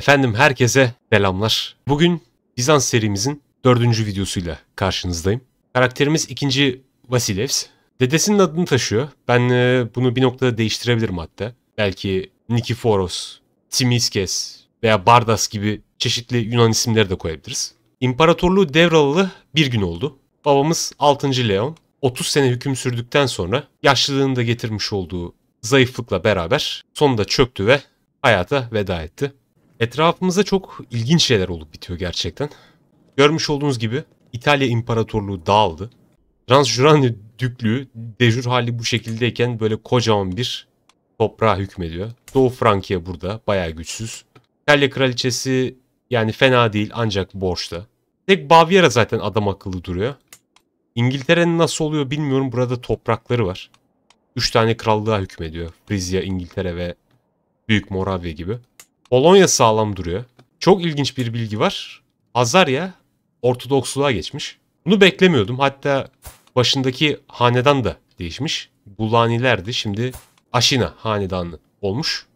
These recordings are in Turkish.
Efendim herkese selamlar. Bugün Bizans serimizin dördüncü videosuyla karşınızdayım. Karakterimiz ikinci Vasilevs. Dedesinin adını taşıyor. Ben e, bunu bir noktada değiştirebilirim hatta. Belki Nikiforos, Timiskes veya Bardas gibi çeşitli Yunan isimleri de koyabiliriz. İmparatorluğu devralı bir gün oldu. Babamız 6. Leon 30 sene hüküm sürdükten sonra yaşlılığını da getirmiş olduğu zayıflıkla beraber sonunda çöktü ve hayata veda etti. Etrafımızda çok ilginç şeyler olup bitiyor gerçekten. Görmüş olduğunuz gibi İtalya İmparatorluğu dağıldı. Transjurani Düklüğü dejur hali bu şekildeyken böyle kocaman bir toprağa hükmediyor. Doğu Frankiye burada bayağı güçsüz. İtalya Kraliçesi yani fena değil ancak borçta. Tek Baviera zaten adam akıllı duruyor. İngiltere'nin nasıl oluyor bilmiyorum burada toprakları var. 3 tane krallığa hükmediyor. Frizya, İngiltere ve Büyük Moravya gibi. Polonya sağlam duruyor. Çok ilginç bir bilgi var. Azarya Ortodoksluğa geçmiş. Bunu beklemiyordum. Hatta başındaki hanedan da değişmiş. Bulanilerdi. Şimdi Aşina hanedanı olmuş.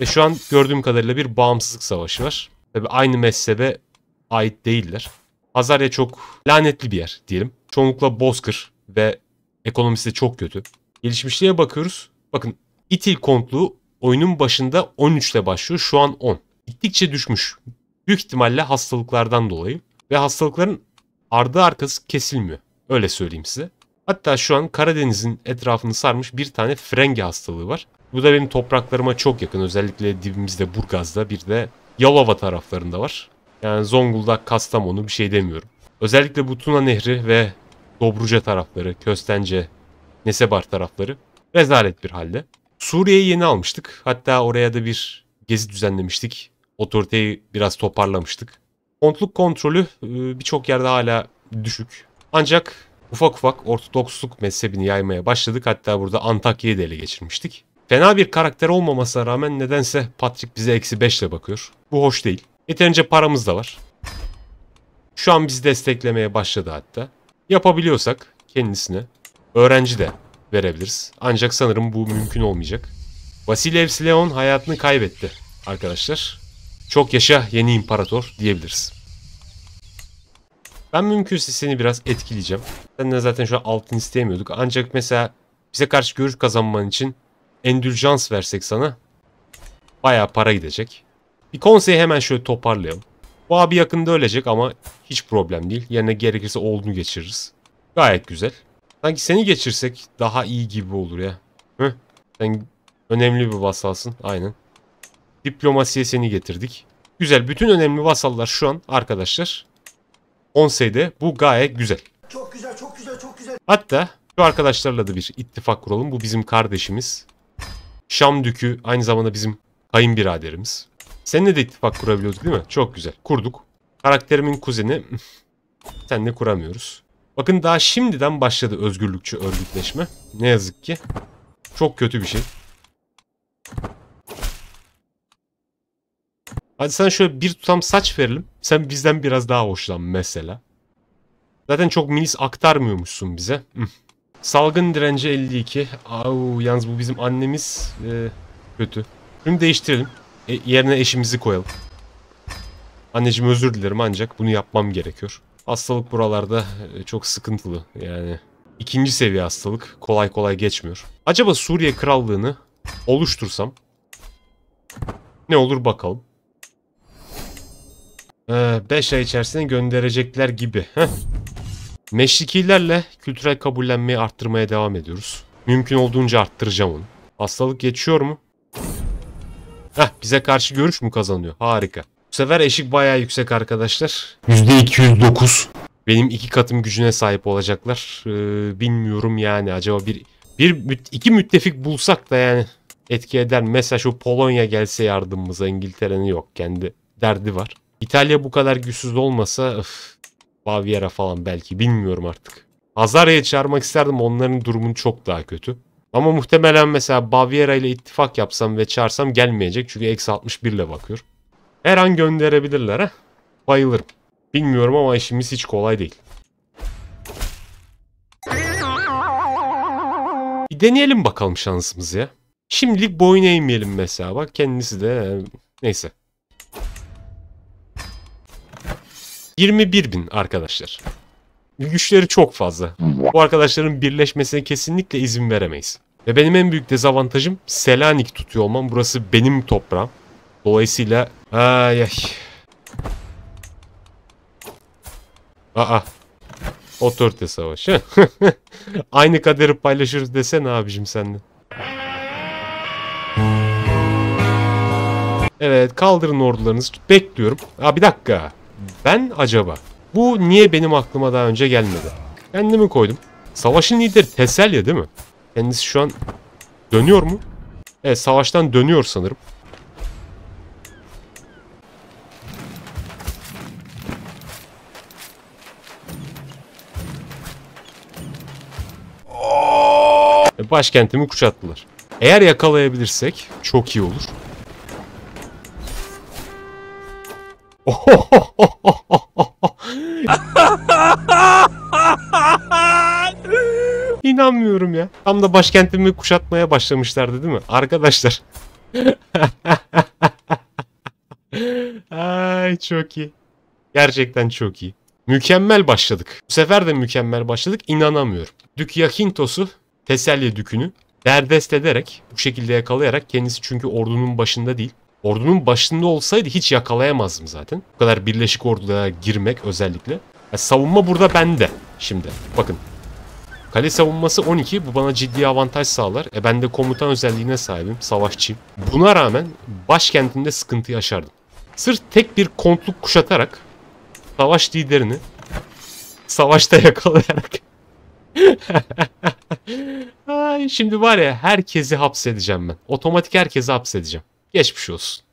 Ve şu an gördüğüm kadarıyla bir bağımsızlık savaşı var. Tabi aynı mezhebe ait değiller. Hazarya çok lanetli bir yer diyelim. Çoğunlukla bozkır ve ekonomisi de çok kötü. Gelişmişliğe bakıyoruz. Bakın İtil kontluğu Oyunun başında 13 ile başlıyor. Şu an 10. Gittikçe düşmüş. Büyük ihtimalle hastalıklardan dolayı. Ve hastalıkların ardı arkası kesilmiyor. Öyle söyleyeyim size. Hatta şu an Karadeniz'in etrafını sarmış bir tane frenge hastalığı var. Bu da benim topraklarıma çok yakın. Özellikle dibimizde Burgaz'da bir de Yalova taraflarında var. Yani Zonguldak, Kastamonu bir şey demiyorum. Özellikle bu Tuna Nehri ve Dobruca tarafları, Köstence, Nesebar tarafları rezalet bir halde. Suriye'yi yeni almıştık. Hatta oraya da bir gezi düzenlemiştik. Otoriteyi biraz toparlamıştık. Kontluk kontrolü e, birçok yerde hala düşük. Ancak ufak ufak Ortodoksluk mezhebini yaymaya başladık. Hatta burada Antakya'yı da ele geçirmiştik. Fena bir karakter olmamasına rağmen nedense Patrick bize eksi 5 ile bakıyor. Bu hoş değil. Yeterince paramız da var. Şu an bizi desteklemeye başladı hatta. Yapabiliyorsak kendisine. Öğrenci de verebiliriz. Ancak sanırım bu mümkün olmayacak. Vasilyev Leon hayatını kaybetti arkadaşlar. Çok yaşa yeni imparator diyebiliriz. Ben mümkünse seni biraz etkileyeceğim. Senden zaten şu an altın istemiyorduk. Ancak mesela bize karşı görüş kazanman için endüljans versek sana baya para gidecek. Bir konseyi hemen şöyle toparlayalım. Bu abi yakında ölecek ama hiç problem değil. Yerine gerekirse oğlunu geçiririz. Gayet güzel. Sanki seni geçirsek daha iyi gibi olur ya. Hı? Sen önemli bir vasalsın. Aynen. Diplomasiye seni getirdik. Güzel. Bütün önemli vasallar şu an arkadaşlar. Konseyde bu gayet güzel. Çok güzel, çok güzel, çok güzel. Hatta şu arkadaşlarla da bir ittifak kuralım. Bu bizim kardeşimiz. Şam Dükü aynı zamanda bizim kayınbiraderimiz. Seninle de ittifak kurabiliyoruz değil mi? Çok güzel. Kurduk. Karakterimin kuzeni. Senle kuramıyoruz. Bakın daha şimdiden başladı özgürlükçü örgütleşme. Ne yazık ki. Çok kötü bir şey. Hadi sen şöyle bir tutam saç verelim. Sen bizden biraz daha hoşlan mesela. Zaten çok milis aktarmıyormuşsun bize. Salgın direnci 52. Au, yalnız bu bizim annemiz ee, kötü. Şimdi değiştirelim. E, yerine eşimizi koyalım. Anneciğim özür dilerim ancak bunu yapmam gerekiyor. Hastalık buralarda e, çok sıkıntılı yani. ikinci seviye hastalık kolay kolay geçmiyor. Acaba Suriye Krallığı'nı oluştursam ne olur bakalım. 5 ee, ay içerisinde gönderecekler gibi. Heh. Meşrikilerle kültürel kabullenmeyi arttırmaya devam ediyoruz. Mümkün olduğunca arttıracağım onu. Hastalık geçiyor mu? Heh, bize karşı görüş mü kazanıyor? Harika. Bu sefer eşik bayağı yüksek arkadaşlar. %209. Benim iki katım gücüne sahip olacaklar. Ee, bilmiyorum yani acaba bir, bir iki müttefik bulsak da yani etki eder. Mesela şu Polonya gelse yardımımıza İngiltere'nin yok kendi derdi var. İtalya bu kadar güçsüz olmasa öf, Bavyera falan belki bilmiyorum artık. Hazarya'ya çağırmak isterdim onların durumun çok daha kötü. Ama muhtemelen mesela Baviera ile ittifak yapsam ve çağırsam gelmeyecek. Çünkü eksi 61 ile bakıyorum. Her an gönderebilirler ha. Bayılırım. Bilmiyorum ama işimiz hiç kolay değil. Bir deneyelim bakalım şansımızı ya. Şimdilik boyun eğmeyelim mesela. Bak kendisi de neyse. 21 bin arkadaşlar. Güçleri çok fazla. Bu arkadaşların birleşmesine kesinlikle izin veremeyiz. Ve benim en büyük dezavantajım Selanik tutuyor olmam. Burası benim toprağım. Dolayısıyla ay ay. Aa. Otorite savaşı. Aynı kaderi paylaşırız desene abicim senden. Evet kaldırın ordularınızı bekliyorum. Ha bir dakika. Ben acaba bu niye benim aklıma daha önce gelmedi? Kendimi koydum. Savaşın lideri Teselya değil mi? Kendisi şu an dönüyor mu? Evet savaştan dönüyor sanırım. başkentimi kuşattılar. Eğer yakalayabilirsek çok iyi olur. İnanmıyorum ya. Tam da başkentimi kuşatmaya başlamışlardı değil mi? Arkadaşlar. Ay çok iyi. Gerçekten çok iyi. Mükemmel başladık. Bu sefer de mükemmel başladık. İnanamıyorum. Dük Yakintos'u Teselli dükünü derdest ederek bu şekilde yakalayarak kendisi çünkü ordunun başında değil. Ordunun başında olsaydı hiç yakalayamazdım zaten. Bu kadar birleşik orduya girmek özellikle. Yani savunma burada bende şimdi. Bakın. Kale savunması 12. Bu bana ciddi avantaj sağlar. E ben de komutan özelliğine sahibim. Savaşçıyım. Buna rağmen başkentinde sıkıntı yaşardım. Sırf tek bir kontluk kuşatarak savaş liderini savaşta yakalayarak Ay, şimdi var ya herkesi hapsedeceğim ben. Otomatik herkesi hapsedeceğim. Geçmiş olsun.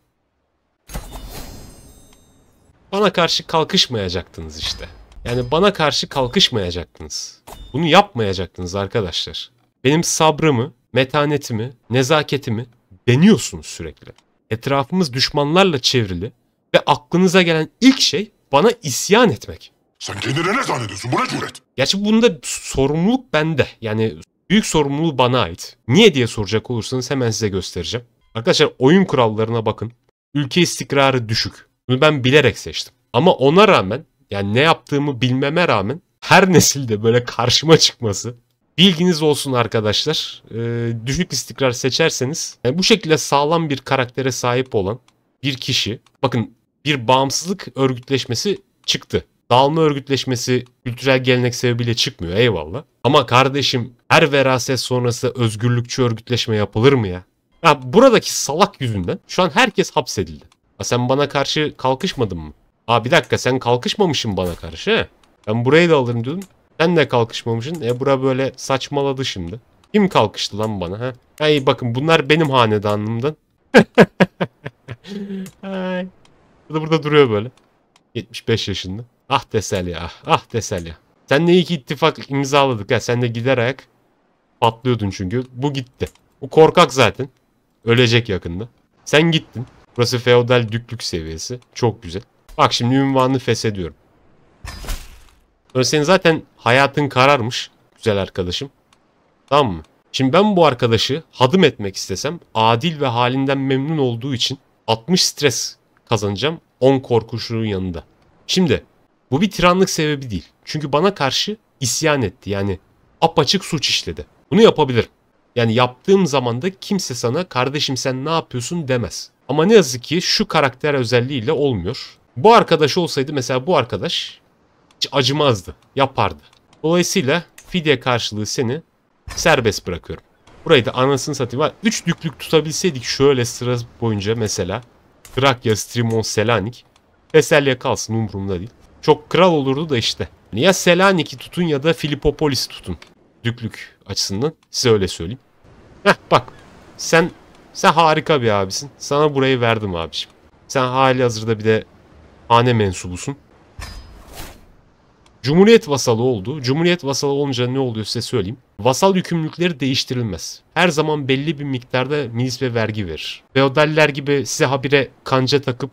Bana karşı kalkışmayacaktınız işte. Yani bana karşı kalkışmayacaktınız. Bunu yapmayacaktınız arkadaşlar. Benim sabrımı, metanetimi, nezaketimi deniyorsunuz sürekli. Etrafımız düşmanlarla çevrili ve aklınıza gelen ilk şey bana isyan etmek. Sen kendine ne zannediyorsun? Bu ne cüret? Gerçi bunda sorumluluk bende. Yani büyük sorumluluğu bana ait. Niye diye soracak olursanız hemen size göstereceğim. Arkadaşlar oyun kurallarına bakın. Ülke istikrarı düşük. Bunu ben bilerek seçtim. Ama ona rağmen yani ne yaptığımı bilmeme rağmen her nesilde böyle karşıma çıkması Bilginiz olsun arkadaşlar. Ee, düşük istikrar seçerseniz yani bu şekilde sağlam bir karaktere sahip olan bir kişi bakın bir bağımsızlık örgütleşmesi çıktı dağılma örgütleşmesi kültürel gelenek sebebiyle çıkmıyor eyvallah. Ama kardeşim her veraset sonrası özgürlükçü örgütleşme yapılır mı ya? Ya buradaki salak yüzünden şu an herkes hapsedildi. Ha sen bana karşı kalkışmadın mı? Aa bir dakika sen kalkışmamışsın bana karşı he? Ben burayı da alırım diyordum. Sen de kalkışmamışsın. E bura böyle saçmaladı şimdi. Kim kalkıştı lan bana ha? Ay bakın bunlar benim hanedanımdan. Ay. Burada burada duruyor böyle. 75 yaşında. Ah teselli ya. Ah teselli. Sen de iyi ki ittifak imzaladık ya. Sen de giderek patlıyordun çünkü. Bu gitti. Bu korkak zaten. Ölecek yakında. Sen gittin. Burası feodal düklük seviyesi. Çok güzel. Bak şimdi ünvanını feshediyorum. Sonra senin zaten hayatın kararmış. Güzel arkadaşım. Tamam mı? Şimdi ben bu arkadaşı hadım etmek istesem adil ve halinden memnun olduğu için 60 stres kazanacağım 10 korkuşluğun yanında. Şimdi bu bir tiranlık sebebi değil. Çünkü bana karşı isyan etti. Yani apaçık suç işledi. Bunu yapabilirim. Yani yaptığım zaman da kimse sana kardeşim sen ne yapıyorsun demez. Ama ne yazık ki şu karakter özelliğiyle olmuyor. Bu arkadaş olsaydı mesela bu arkadaş hiç acımazdı, yapardı. Dolayısıyla fidye karşılığı seni serbest bırakıyorum. Burayı da anasını satayım. Üç düklük tutabilseydik şöyle sıra boyunca mesela Trakya, Strimon, Selanik. Teselya kalsın umurumda değil. Çok kral olurdu da işte. Hani ya Selanik'i tutun ya da Filipopolis tutun. Düklük açısından size öyle söyleyeyim. Heh bak sen sen harika bir abisin. Sana burayı verdim abiciğim. Sen hali hazırda bir de hane mensubusun. Cumhuriyet vasalı oldu. Cumhuriyet vasalı olunca ne oluyor size söyleyeyim. Vasal yükümlülükleri değiştirilmez. Her zaman belli bir miktarda milis ve vergi verir. Feodaller gibi size habire kanca takıp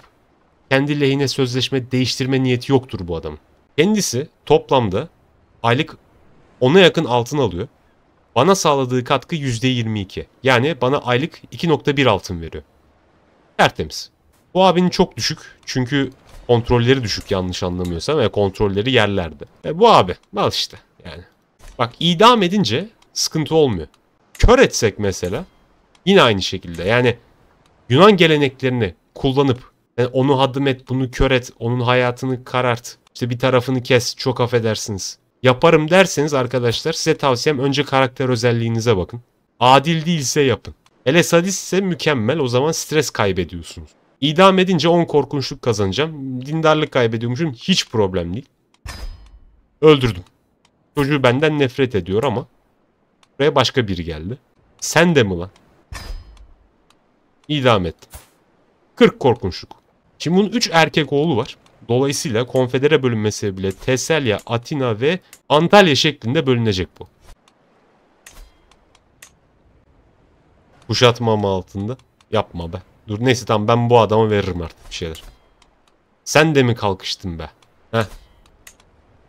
kendi lehine sözleşme değiştirme niyeti yoktur bu adam. Kendisi toplamda aylık ona yakın altın alıyor. Bana sağladığı katkı %22. Yani bana aylık 2.1 altın veriyor. Tertemiz. Bu abinin çok düşük. Çünkü kontrolleri düşük yanlış anlamıyorsam. Ve kontrolleri yerlerde. E bu abi. Al işte. Yani. Bak idam edince sıkıntı olmuyor. Kör etsek mesela. Yine aynı şekilde. Yani Yunan geleneklerini kullanıp yani e, onu hadım et, bunu kör et, onun hayatını karart. İşte bir tarafını kes, çok affedersiniz. Yaparım derseniz arkadaşlar size tavsiyem önce karakter özelliğinize bakın. Adil değilse yapın. Hele sadist ise mükemmel o zaman stres kaybediyorsunuz. İdam edince 10 korkunçluk kazanacağım. Dindarlık kaybediyormuşum hiç problem değil. Öldürdüm. Çocuğu benden nefret ediyor ama buraya başka biri geldi. Sen de mi lan? İdam et. 40 korkunçluk. Şimdi bunun 3 erkek oğlu var. Dolayısıyla konfedere bölünmesi bile Teselya, Atina ve Antalya şeklinde bölünecek bu. Kuşatma ama altında. Yapma be. Dur neyse tamam ben bu adamı veririm artık bir şeyler. Sen de mi kalkıştın be? Heh.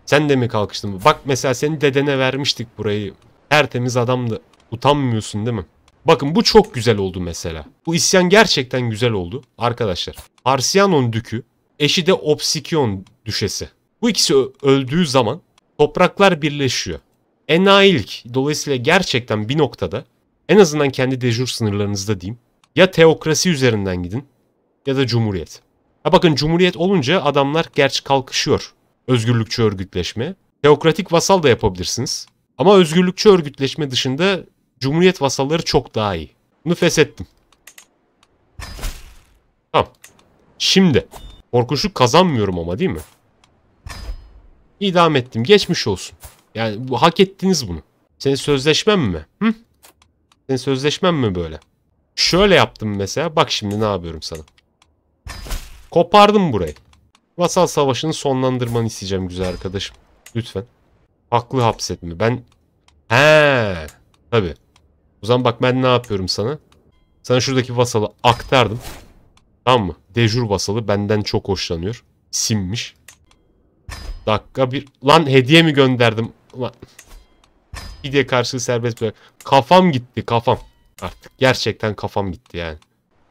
Sen de mi kalkıştın? Bak mesela seni dedene vermiştik burayı. Tertemiz adamdı. Utanmıyorsun değil mi? Bakın bu çok güzel oldu mesela. Bu isyan gerçekten güzel oldu arkadaşlar. Arsianon dükü eşi de Obsikion düşesi. Bu ikisi öldüğü zaman topraklar birleşiyor. Enayilik dolayısıyla gerçekten bir noktada en azından kendi dejur sınırlarınızda diyeyim. Ya teokrasi üzerinden gidin ya da cumhuriyet. Ha bakın cumhuriyet olunca adamlar gerçi kalkışıyor özgürlükçü örgütleşme. Teokratik vasal da yapabilirsiniz. Ama özgürlükçü örgütleşme dışında Cumhuriyet vasalları çok daha iyi. Bunu feshettim. Tamam. Şimdi. Korkuşluk kazanmıyorum ama değil mi? İdam ettim. Geçmiş olsun. Yani bu, hak ettiniz bunu. Senin sözleşmem mi? Hı? Senin sözleşmen mi böyle? Şöyle yaptım mesela. Bak şimdi ne yapıyorum sana. Kopardım burayı. Vasal savaşını sonlandırmanı isteyeceğim güzel arkadaşım. Lütfen. Haklı hapsetme. Ben... He. Tabii. O zaman bak ben ne yapıyorum sana? Sana şuradaki vasalı aktardım. Tamam mı? Dejur vasalı benden çok hoşlanıyor. Simmiş. Dakika bir... Lan hediye mi gönderdim? Lan. Hediye karşılığı serbest bırak. Kafam gitti kafam. Artık gerçekten kafam gitti yani.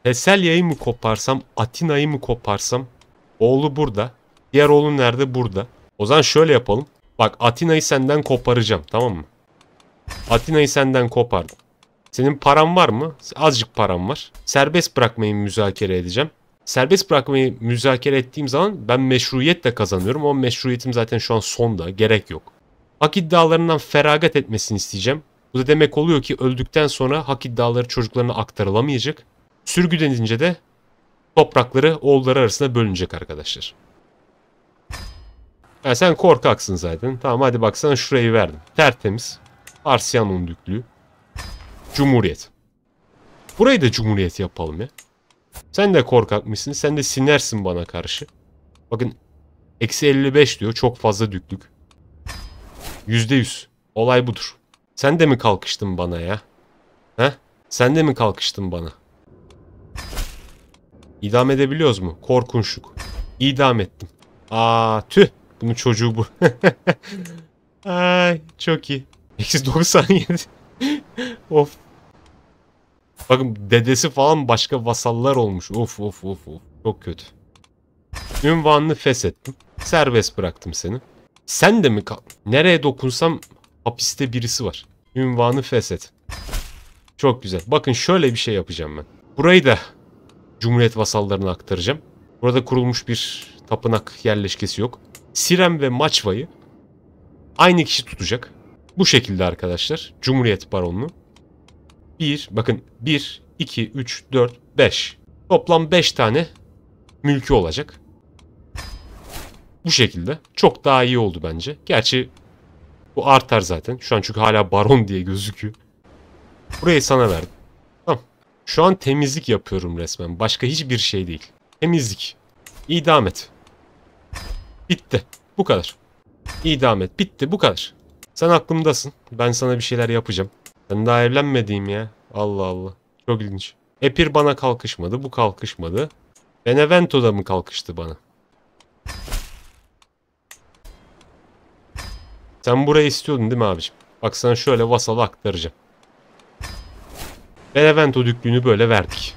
Heselya'yı mı koparsam? Atina'yı mı koparsam? Oğlu burada. Diğer oğlu nerede? Burada. O zaman şöyle yapalım. Bak Atina'yı senden koparacağım tamam mı? Atina'yı senden kopardım. Senin param var mı? Azıcık param var. Serbest bırakmayı müzakere edeceğim. Serbest bırakmayı müzakere ettiğim zaman ben meşruiyetle kazanıyorum. O meşruiyetim zaten şu an sonda. Gerek yok. Hak iddialarından feragat etmesini isteyeceğim. Bu da demek oluyor ki öldükten sonra hak iddiaları çocuklarına aktarılamayacak. Sürgülenince de toprakları oğulları arasında bölünecek arkadaşlar. Ya sen korkaksın zaten. Tamam hadi baksana şurayı verdim. Tertemiz. Arsiyanum düklüğü. Cumhuriyet. Burayı da cumhuriyet yapalım ya. Sen de korkakmışsın. Sen de sinersin bana karşı. Bakın eksi 55 diyor. Çok fazla düklük. Yüzde yüz. Olay budur. Sen de mi kalkıştın bana ya? He? Sen de mi kalkıştın bana? İdam edebiliyoruz mu? Korkunçluk. İdam ettim. Aa tüh. Bunun çocuğu bu. Ay çok iyi. Eksi 97. of Bakın dedesi falan başka vasallar olmuş. Of of of of. Çok kötü. Ünvanını feshettim. Serbest bıraktım seni. Sen de mi kal... Nereye dokunsam hapiste birisi var. Ünvanı feshet. Çok güzel. Bakın şöyle bir şey yapacağım ben. Burayı da Cumhuriyet vasallarına aktaracağım. Burada kurulmuş bir tapınak yerleşkesi yok. Sirem ve Maçva'yı aynı kişi tutacak. Bu şekilde arkadaşlar. Cumhuriyet baronunu. 1, bakın 1, 2, 3, 4, 5. Toplam 5 tane mülkü olacak. Bu şekilde. Çok daha iyi oldu bence. Gerçi bu artar zaten. Şu an çünkü hala baron diye gözüküyor. Burayı sana verdim. Tamam. Şu an temizlik yapıyorum resmen. Başka hiçbir şey değil. Temizlik. İdam et. Bitti. Bu kadar. İdam et. Bitti. Bu kadar. Sen aklımdasın. Ben sana bir şeyler yapacağım. Ben daha evlenmediğim ya. Allah Allah. Çok ilginç. Epir bana kalkışmadı. Bu kalkışmadı. Benevento da mı kalkıştı bana? Sen burayı istiyordun değil mi abiciğim? Bak sana şöyle vasalı aktaracağım. Benevento düklüğünü böyle verdik.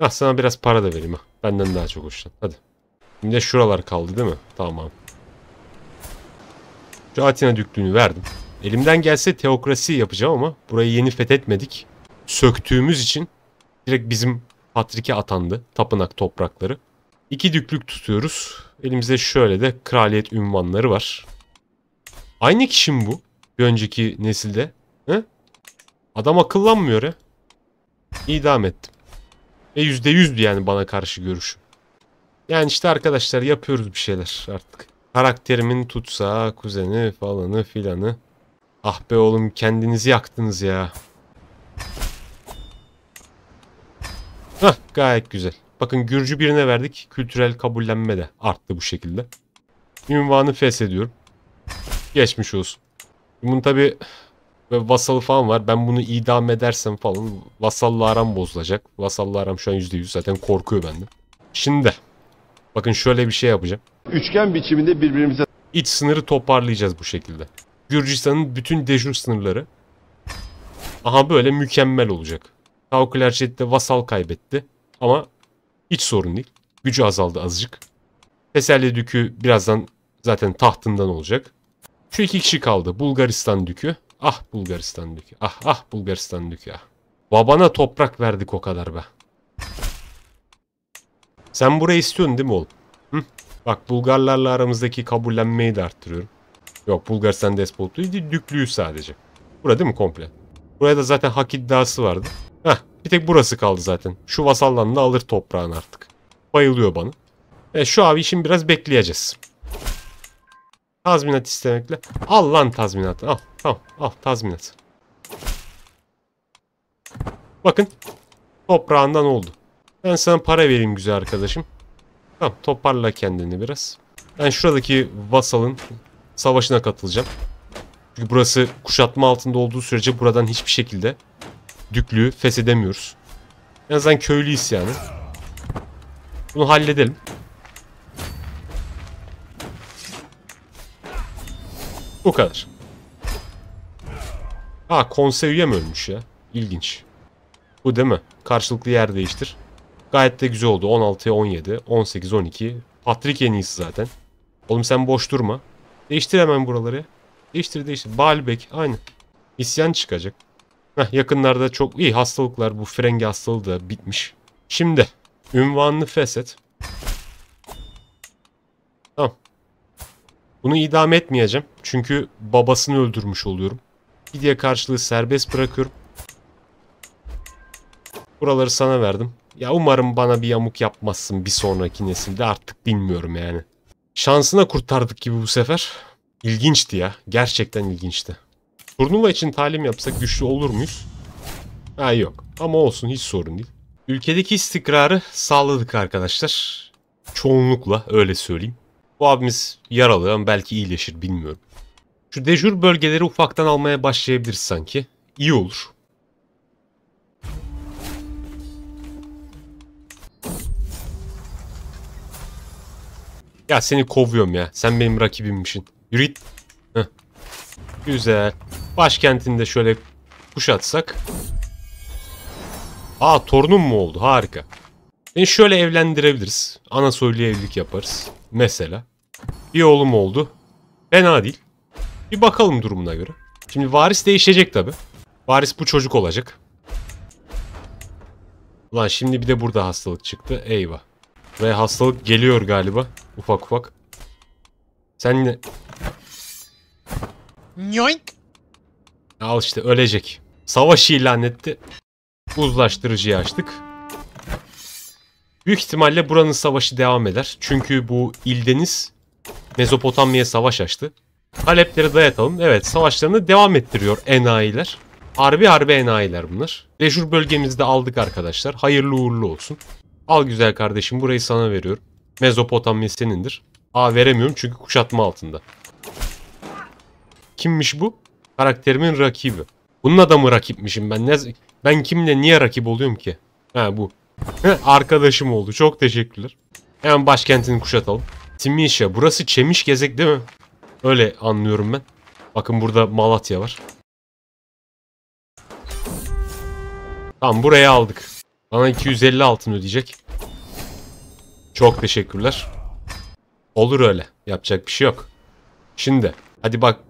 Ah sana biraz para da vereyim ha. Ah. Benden daha çok hoşlan. Hadi. Şimdi de şuralar kaldı değil mi? Tamam. Şu Atina düklüğünü verdim. Elimden gelse teokrasi yapacağım ama burayı yeni fethetmedik. Söktüğümüz için direkt bizim Patrik'e atandı tapınak toprakları. İki düklük tutuyoruz. Elimizde şöyle de kraliyet ünvanları var. Aynı kişi mi bu? Bir önceki nesilde. He? Adam akıllanmıyor ya. İdam ettim. Ve %100'dü yani bana karşı görüşüm. Yani işte arkadaşlar yapıyoruz bir şeyler artık. Karakterimin tutsa, kuzeni falanı filanı. Ah be oğlum kendinizi yaktınız ya. Hah gayet güzel. Bakın Gürcü birine verdik. Kültürel kabullenme de arttı bu şekilde. Ünvanı feshediyorum. Geçmiş olsun. Bunun tabi vasalı falan var. Ben bunu idam edersem falan vasalla aram bozulacak. Vasalla aram şu an %100 zaten korkuyor benden. Şimdi bakın şöyle bir şey yapacağım. Üçgen biçiminde birbirimize... İç sınırı toparlayacağız bu şekilde. Gürcistan'ın bütün dejur sınırları. Aha böyle mükemmel olacak. Tavkuler de vasal kaybetti. Ama hiç sorun değil. Gücü azaldı azıcık. Teselli Dükü birazdan zaten tahtından olacak. Şu iki kişi kaldı. Bulgaristan Dükü. Ah Bulgaristan Dükü. Ah ah Bulgaristan Dükü ah. Babana toprak verdik o kadar be. Sen burayı istiyorsun değil mi oğlum? Hı? Bak Bulgarlarla aramızdaki kabullenmeyi de arttırıyorum. Yok Bulgaristan despotluğu değil düklüğü sadece. Burada değil mi komple? Buraya da zaten hak iddiası vardı. Heh bir tek burası kaldı zaten. Şu vasallanını alır toprağını artık. Bayılıyor bana. E, şu abi için biraz bekleyeceğiz. Tazminat istemekle. Al lan tazminatı. Al. Tamam. Al tazminat. Bakın. Toprağından oldu. Ben sana para vereyim güzel arkadaşım. Tamam toparla kendini biraz. Ben şuradaki vasalın savaşına katılacağım. Çünkü burası kuşatma altında olduğu sürece buradan hiçbir şekilde düklüğü feshedemiyoruz. En azından köylüyüz yani. Bunu halledelim. Bu kadar. Ha konsey mi ölmüş ya? İlginç. Bu değil mi? Karşılıklı yer değiştir. Gayet de güzel oldu. 16'ya 17, 18, 12. Patrick en iyisi zaten. Oğlum sen boş durma. Değiştir hemen buraları. Değiştir değiştir. Baalbek. Aynı. İsyan çıkacak. Heh, yakınlarda çok iyi hastalıklar. Bu frenge hastalığı da bitmiş. Şimdi. Ünvanını feset. Tamam. Bunu idam etmeyeceğim. Çünkü babasını öldürmüş oluyorum. Fidye karşılığı serbest bırakıyorum. Buraları sana verdim. Ya umarım bana bir yamuk yapmazsın bir sonraki nesilde artık bilmiyorum yani. Şansına kurtardık gibi bu sefer. İlginçti ya. Gerçekten ilginçti. Turnuva için talim yapsak güçlü olur muyuz? Ha yok. Ama olsun hiç sorun değil. Ülkedeki istikrarı sağladık arkadaşlar. Çoğunlukla öyle söyleyeyim. Bu abimiz yaralı ama belki iyileşir bilmiyorum. Şu dejur bölgeleri ufaktan almaya başlayabiliriz sanki. İyi olur. Ya seni kovuyorum ya. Sen benim rakibimmişsin. Yürü git. Heh. Güzel. Başkentinde şöyle kuşatsak. Aa torunum mu oldu? Harika. Seni şöyle evlendirebiliriz. Ana soylu evlilik yaparız. Mesela. Bir oğlum oldu. Fena değil. Bir bakalım durumuna göre. Şimdi varis değişecek tabi. Varis bu çocuk olacak. Ulan şimdi bir de burada hastalık çıktı. Eyvah. Ve hastalık geliyor galiba. Ufak ufak. Sen yine... Yoink. Al işte ölecek. Savaş ilan etti. Uzlaştırıcıyı açtık. Büyük ihtimalle buranın savaşı devam eder. Çünkü bu İldeniz Mezopotamya'ya savaş açtı. Halepleri dayatalım. Evet savaşlarını devam ettiriyor enayiler. Harbi harbi enayiler bunlar. Lejur bölgemizde aldık arkadaşlar. Hayırlı uğurlu olsun. Al güzel kardeşim burayı sana veriyorum. Mezopotamya senindir. A veremiyorum çünkü kuşatma altında. Kimmiş bu? Karakterimin rakibi. Bunun adamı rakipmişim ben. Ne, ben kimle niye rakip oluyorum ki? Ha bu. Arkadaşım oldu. Çok teşekkürler. Hemen başkentini kuşatalım. Timişya. Burası Çemiş Gezek değil mi? Öyle anlıyorum ben. Bakın burada Malatya var. Tamam buraya aldık. Bana 250 altın ödeyecek. Çok teşekkürler. Olur öyle. Yapacak bir şey yok. Şimdi hadi bak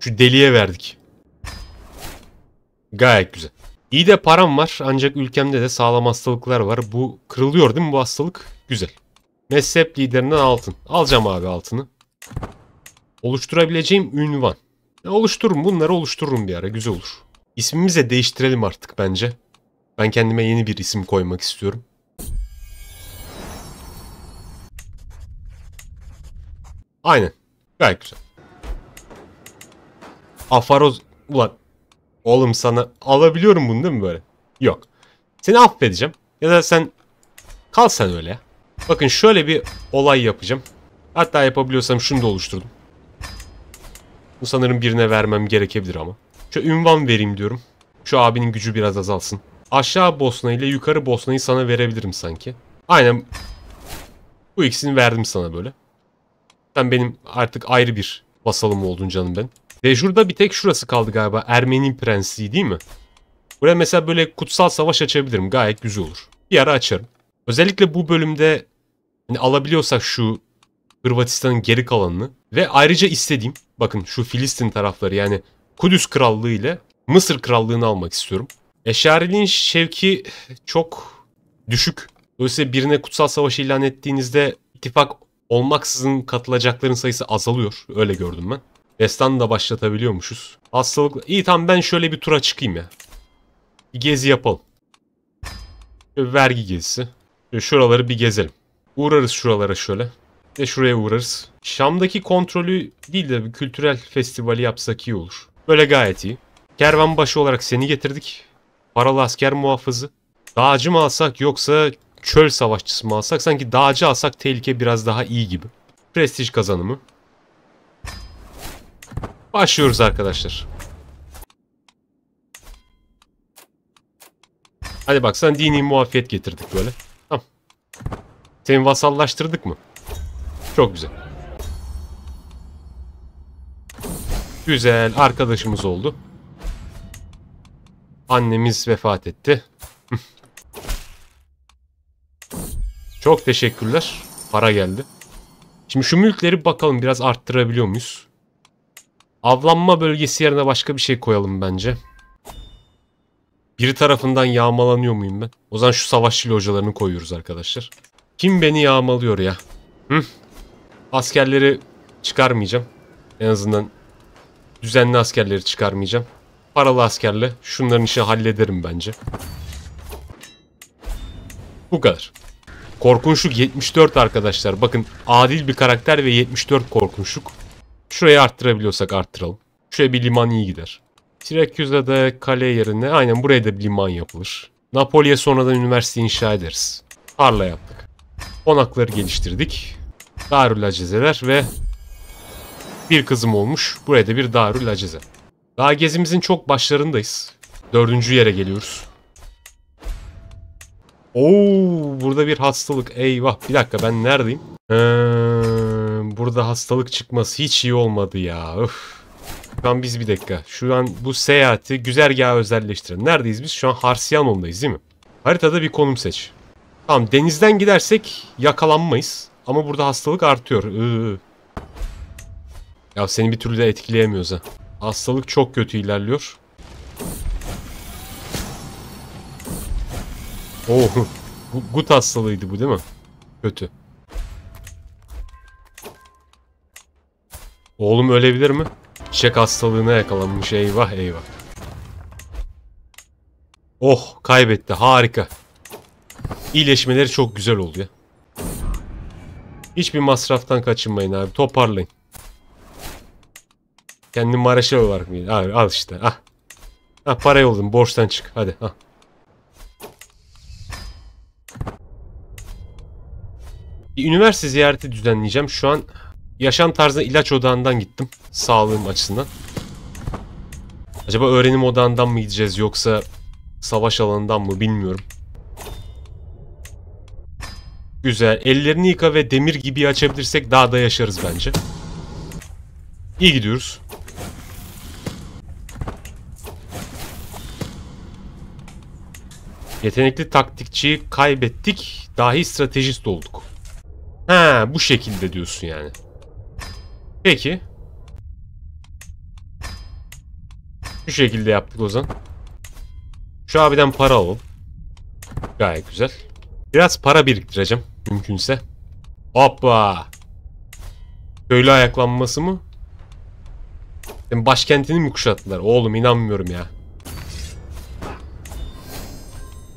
şu deliye verdik. Gayet güzel. İyi de param var ancak ülkemde de sağlam hastalıklar var. Bu kırılıyor değil mi bu hastalık? Güzel. Mezhep liderinden altın. Alacağım abi altını. Oluşturabileceğim ünvan. Ya e, oluştururum bunları oluştururum bir ara güzel olur. İsmimizi de değiştirelim artık bence. Ben kendime yeni bir isim koymak istiyorum. Aynen. Gayet güzel. Afaroz. Ulan. Oğlum sana alabiliyorum bunu değil mi böyle? Yok. Seni affedeceğim. Ya da sen kal sen öyle Bakın şöyle bir olay yapacağım. Hatta yapabiliyorsam şunu da oluşturdum. Bu sanırım birine vermem gerekebilir ama. Şu ünvan vereyim diyorum. Şu abinin gücü biraz azalsın. Aşağı Bosna ile yukarı Bosna'yı sana verebilirim sanki. Aynen. Bu ikisini verdim sana böyle. Zaten benim artık ayrı bir basalım oldun canım ben. Dejur'da bir tek şurası kaldı galiba. Ermeni prensi değil mi? Buraya mesela böyle kutsal savaş açabilirim. Gayet güzel olur. Bir ara açarım. Özellikle bu bölümde hani alabiliyorsak şu Hırvatistan'ın geri kalanını ve ayrıca istediğim bakın şu Filistin tarafları yani Kudüs Krallığı ile Mısır Krallığı'nı almak istiyorum. Eşariliğin şevki çok düşük. Dolayısıyla birine kutsal savaş ilan ettiğinizde ittifak olmaksızın katılacakların sayısı azalıyor. Öyle gördüm ben. Destan da başlatabiliyormuşuz. Hastalıklı. İyi tamam ben şöyle bir tura çıkayım ya. Bir gezi yapalım. Şöyle vergi gezisi. Şöyle şuraları bir gezelim. Uğrarız şuralara şöyle. Ve şuraya uğrarız. Şam'daki kontrolü değil de bir kültürel festivali yapsak iyi olur. Böyle gayet iyi. Kervan başı olarak seni getirdik. Paralı asker muhafızı. Dağcı mı alsak yoksa çöl savaşçısı mı alsak? Sanki dağcı alsak tehlike biraz daha iyi gibi. Prestij kazanımı. Başlıyoruz arkadaşlar. Hadi bak sen dini muafiyet getirdik böyle. Tamam. Seni vasallaştırdık mı? Çok güzel. Güzel arkadaşımız oldu. Annemiz vefat etti. Çok teşekkürler. Para geldi. Şimdi şu mülkleri bakalım biraz arttırabiliyor muyuz? Avlanma bölgesi yerine başka bir şey koyalım bence. Biri tarafından yağmalanıyor muyum ben? O zaman şu savaşçı hocalarını koyuyoruz arkadaşlar. Kim beni yağmalıyor ya? Hı? Askerleri çıkarmayacağım. En azından düzenli askerleri çıkarmayacağım. Paralı askerle şunların işi hallederim bence. Bu kadar. Korkunçluk 74 arkadaşlar. Bakın adil bir karakter ve 74 korkunçluk. Şurayı arttırabiliyorsak arttıralım. Şuraya bir liman iyi gider. Tiraküz'de de kale yerine aynen buraya da bir liman yapılır. Napoli'ye sonradan üniversite inşa ederiz. Tarla yaptık. Konakları geliştirdik. Darül Acizeler ve bir kızım olmuş. Buraya da bir Darül Acize. Daha gezimizin çok başlarındayız. Dördüncü yere geliyoruz. Oo, burada bir hastalık. Eyvah bir dakika ben neredeyim? Ee, burada hastalık çıkması hiç iyi olmadı ya. Öf. Şu an biz bir dakika. Şu an bu seyahati güzergahı özelleştirelim. Neredeyiz biz? Şu an Harsiyanom'dayız değil mi? Haritada bir konum seç. Tamam denizden gidersek yakalanmayız. Ama burada hastalık artıyor. Ee. Ya seni bir türlü de etkileyemiyoruz ha. Hastalık çok kötü ilerliyor. Oh. Gut hastalığıydı bu değil mi? Kötü. Oğlum ölebilir mi? Çiçek hastalığına yakalanmış. Eyvah eyvah. Oh kaybetti. Harika. İyileşmeleri çok güzel oldu ya. Hiçbir masraftan kaçınmayın abi. Toparlayın. Kendim Maraş'a var mıydı? Abi al işte. Ah. Ah para yolladım. Borçtan çık. Hadi. Ah. Bir üniversite ziyareti düzenleyeceğim. Şu an yaşam tarzı ilaç odağından gittim. Sağlığım açısından. Acaba öğrenim odağından mı gideceğiz yoksa savaş alanından mı bilmiyorum. Güzel. Ellerini yıka ve demir gibi açabilirsek daha da yaşarız bence. İyi gidiyoruz. Yetenekli taktikçiyi kaybettik. Dahi stratejist olduk. Ha bu şekilde diyorsun yani. Peki. Şu şekilde yaptık o zaman. Şu abiden para alalım. Gayet güzel. Biraz para biriktireceğim mümkünse. Hoppa. Köylü ayaklanması mı? Şimdi başkentini mi kuşattılar? Oğlum inanmıyorum ya.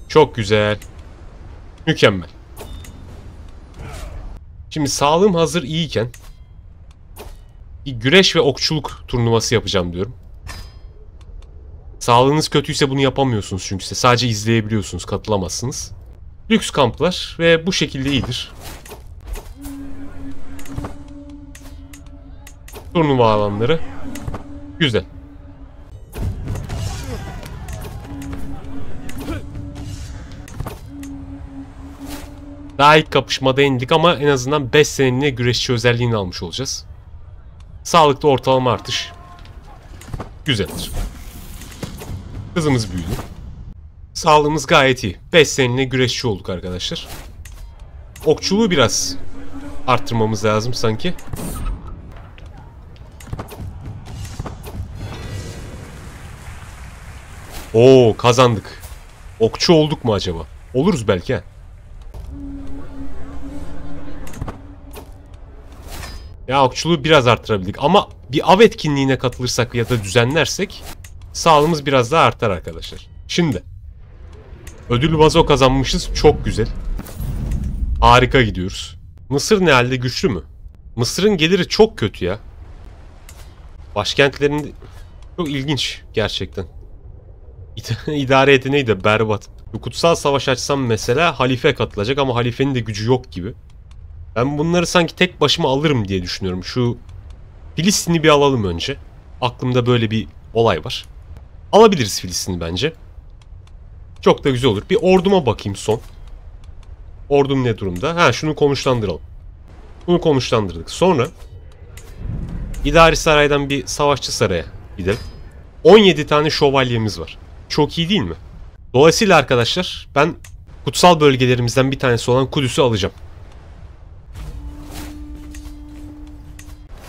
Çok güzel. Mükemmel. Şimdi sağlığım hazır iyiyken bir güreş ve okçuluk turnuvası yapacağım diyorum. Sağlığınız kötüyse bunu yapamıyorsunuz çünkü size. Sadece izleyebiliyorsunuz, katılamazsınız. Lüks kamplar ve bu şekilde iyidir. Turnuva alanları. Güzel. Daha ilk kapışmada indik ama en azından 5 seneliğine güreşçi özelliğini almış olacağız. Sağlıklı ortalama artış. Güzeldir. Kızımız büyüdü. Sağlığımız gayet iyi. 5 seneliğine güreşçi olduk arkadaşlar. Okçuluğu biraz arttırmamız lazım sanki. Oo kazandık. Okçu olduk mu acaba? Oluruz belki ha. Ya okçuluğu biraz artırabildik. Ama bir av etkinliğine katılırsak ya da düzenlersek sağlığımız biraz daha artar arkadaşlar. Şimdi. Ödül vazo kazanmışız. Çok güzel. Harika gidiyoruz. Mısır ne halde güçlü mü? Mısır'ın geliri çok kötü ya. Başkentlerin çok ilginç gerçekten. İdare yeteneği de berbat. Kutsal savaş açsam mesela halife katılacak ama halifenin de gücü yok gibi. Ben bunları sanki tek başıma alırım diye düşünüyorum. Şu Filistin'i bir alalım önce. Aklımda böyle bir olay var. Alabiliriz Filistin'i bence. Çok da güzel olur. Bir orduma bakayım son. Ordum ne durumda? Ha şunu konuşlandıralım. Bunu konuşlandırdık. Sonra idari saraydan bir savaşçı saraya gidelim. 17 tane şövalyemiz var. Çok iyi değil mi? Dolayısıyla arkadaşlar ben kutsal bölgelerimizden bir tanesi olan Kudüs'ü alacağım.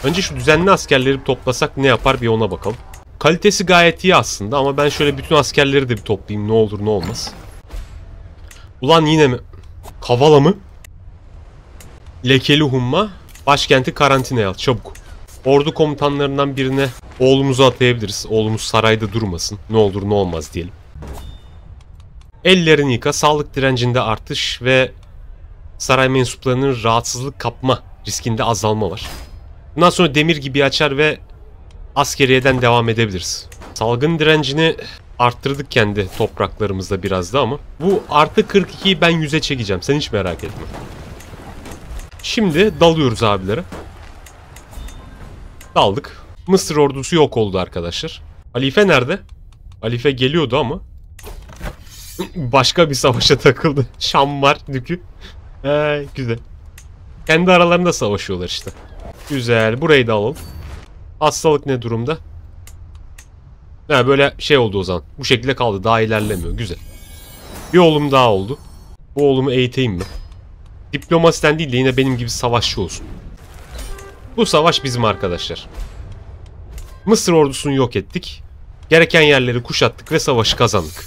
Önce şu düzenli askerleri toplasak ne yapar bir ona bakalım. Kalitesi gayet iyi aslında ama ben şöyle bütün askerleri de bir toplayayım ne olur ne olmaz. Ulan yine mi? Kavala mı? Lekeli humma. Başkenti karantinaya al çabuk. Ordu komutanlarından birine oğlumuzu atayabiliriz. Oğlumuz sarayda durmasın. Ne olur ne olmaz diyelim. Ellerini yıka, sağlık direncinde artış ve saray mensuplarının rahatsızlık kapma riskinde azalma var. Bundan sonra demir gibi açar ve askeriyeden devam edebiliriz. Salgın direncini arttırdık kendi topraklarımızda biraz da ama. Bu artı 42'yi ben 100'e çekeceğim. Sen hiç merak etme. Şimdi dalıyoruz abilere. Daldık. Mısır ordusu yok oldu arkadaşlar. Halife nerede? Halife geliyordu ama. Başka bir savaşa takıldı. Şam var dükü. Ee, güzel. Kendi aralarında savaşıyorlar işte. Güzel. Burayı da alalım. Hastalık ne durumda? Ha, böyle şey oldu o zaman. Bu şekilde kaldı. Daha ilerlemiyor. Güzel. Bir oğlum daha oldu. Bu oğlumu eğiteyim mi? Diplomasiden değil de yine benim gibi savaşçı olsun. Bu savaş bizim arkadaşlar. Mısır ordusunu yok ettik. Gereken yerleri kuşattık ve savaşı kazandık.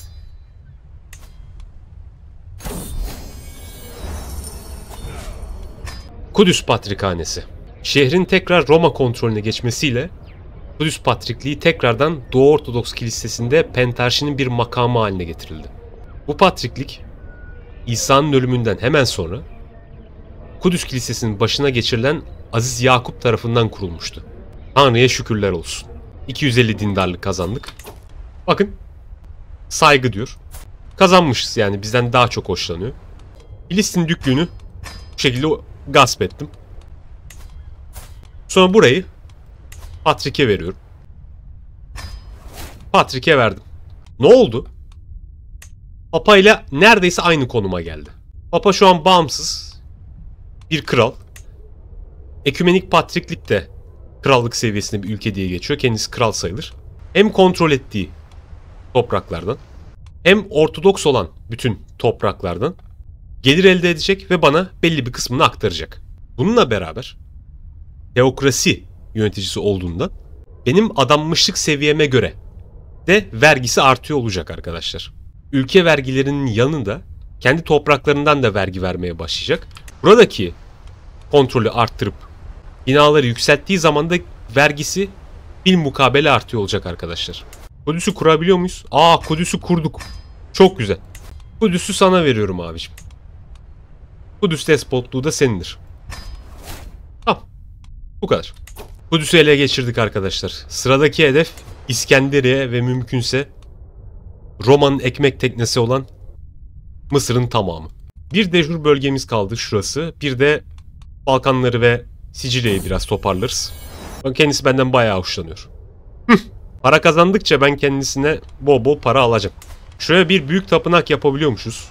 Kudüs Patrikhanesi şehrin tekrar Roma kontrolüne geçmesiyle Kudüs Patrikliği tekrardan Doğu Ortodoks Kilisesi'nde pentarşinin bir makamı haline getirildi. Bu patriklik İsa'nın ölümünden hemen sonra Kudüs Kilisesi'nin başına geçirilen Aziz Yakup tarafından kurulmuştu. Tanrı'ya şükürler olsun. 250 dindarlık kazandık. Bakın saygı diyor. Kazanmışız yani bizden daha çok hoşlanıyor. Filistin düklüğünü bu şekilde gasp ettim. Sonra burayı Patrick'e veriyorum. Patrick'e verdim. Ne oldu? Papa ile neredeyse aynı konuma geldi. Papa şu an bağımsız bir kral. Ekümenik patriklik de krallık seviyesinde bir ülke diye geçiyor. Kendisi kral sayılır. Hem kontrol ettiği topraklardan hem ortodoks olan bütün topraklardan gelir elde edecek ve bana belli bir kısmını aktaracak. Bununla beraber teokrasi yöneticisi olduğundan benim adammışlık seviyeme göre de vergisi artıyor olacak arkadaşlar. Ülke vergilerinin yanında kendi topraklarından da vergi vermeye başlayacak. Buradaki kontrolü arttırıp binaları yükselttiği zaman da vergisi bir mukabele artıyor olacak arkadaşlar. Kudüs'ü kurabiliyor muyuz? Aa Kudüs'ü kurduk. Çok güzel. Kudüs'ü sana veriyorum abiciğim. Kudüs despotluğu da senindir. Bu kadar. Kudüs'ü ele geçirdik arkadaşlar. Sıradaki hedef İskenderiye ve mümkünse Roma'nın ekmek teknesi olan Mısır'ın tamamı. Bir dejur bölgemiz kaldı şurası. Bir de Balkanları ve Sicilya'yı biraz toparlarız. Kendisi benden bayağı hoşlanıyor. para kazandıkça ben kendisine bol bol para alacağım. Şuraya bir büyük tapınak yapabiliyormuşuz.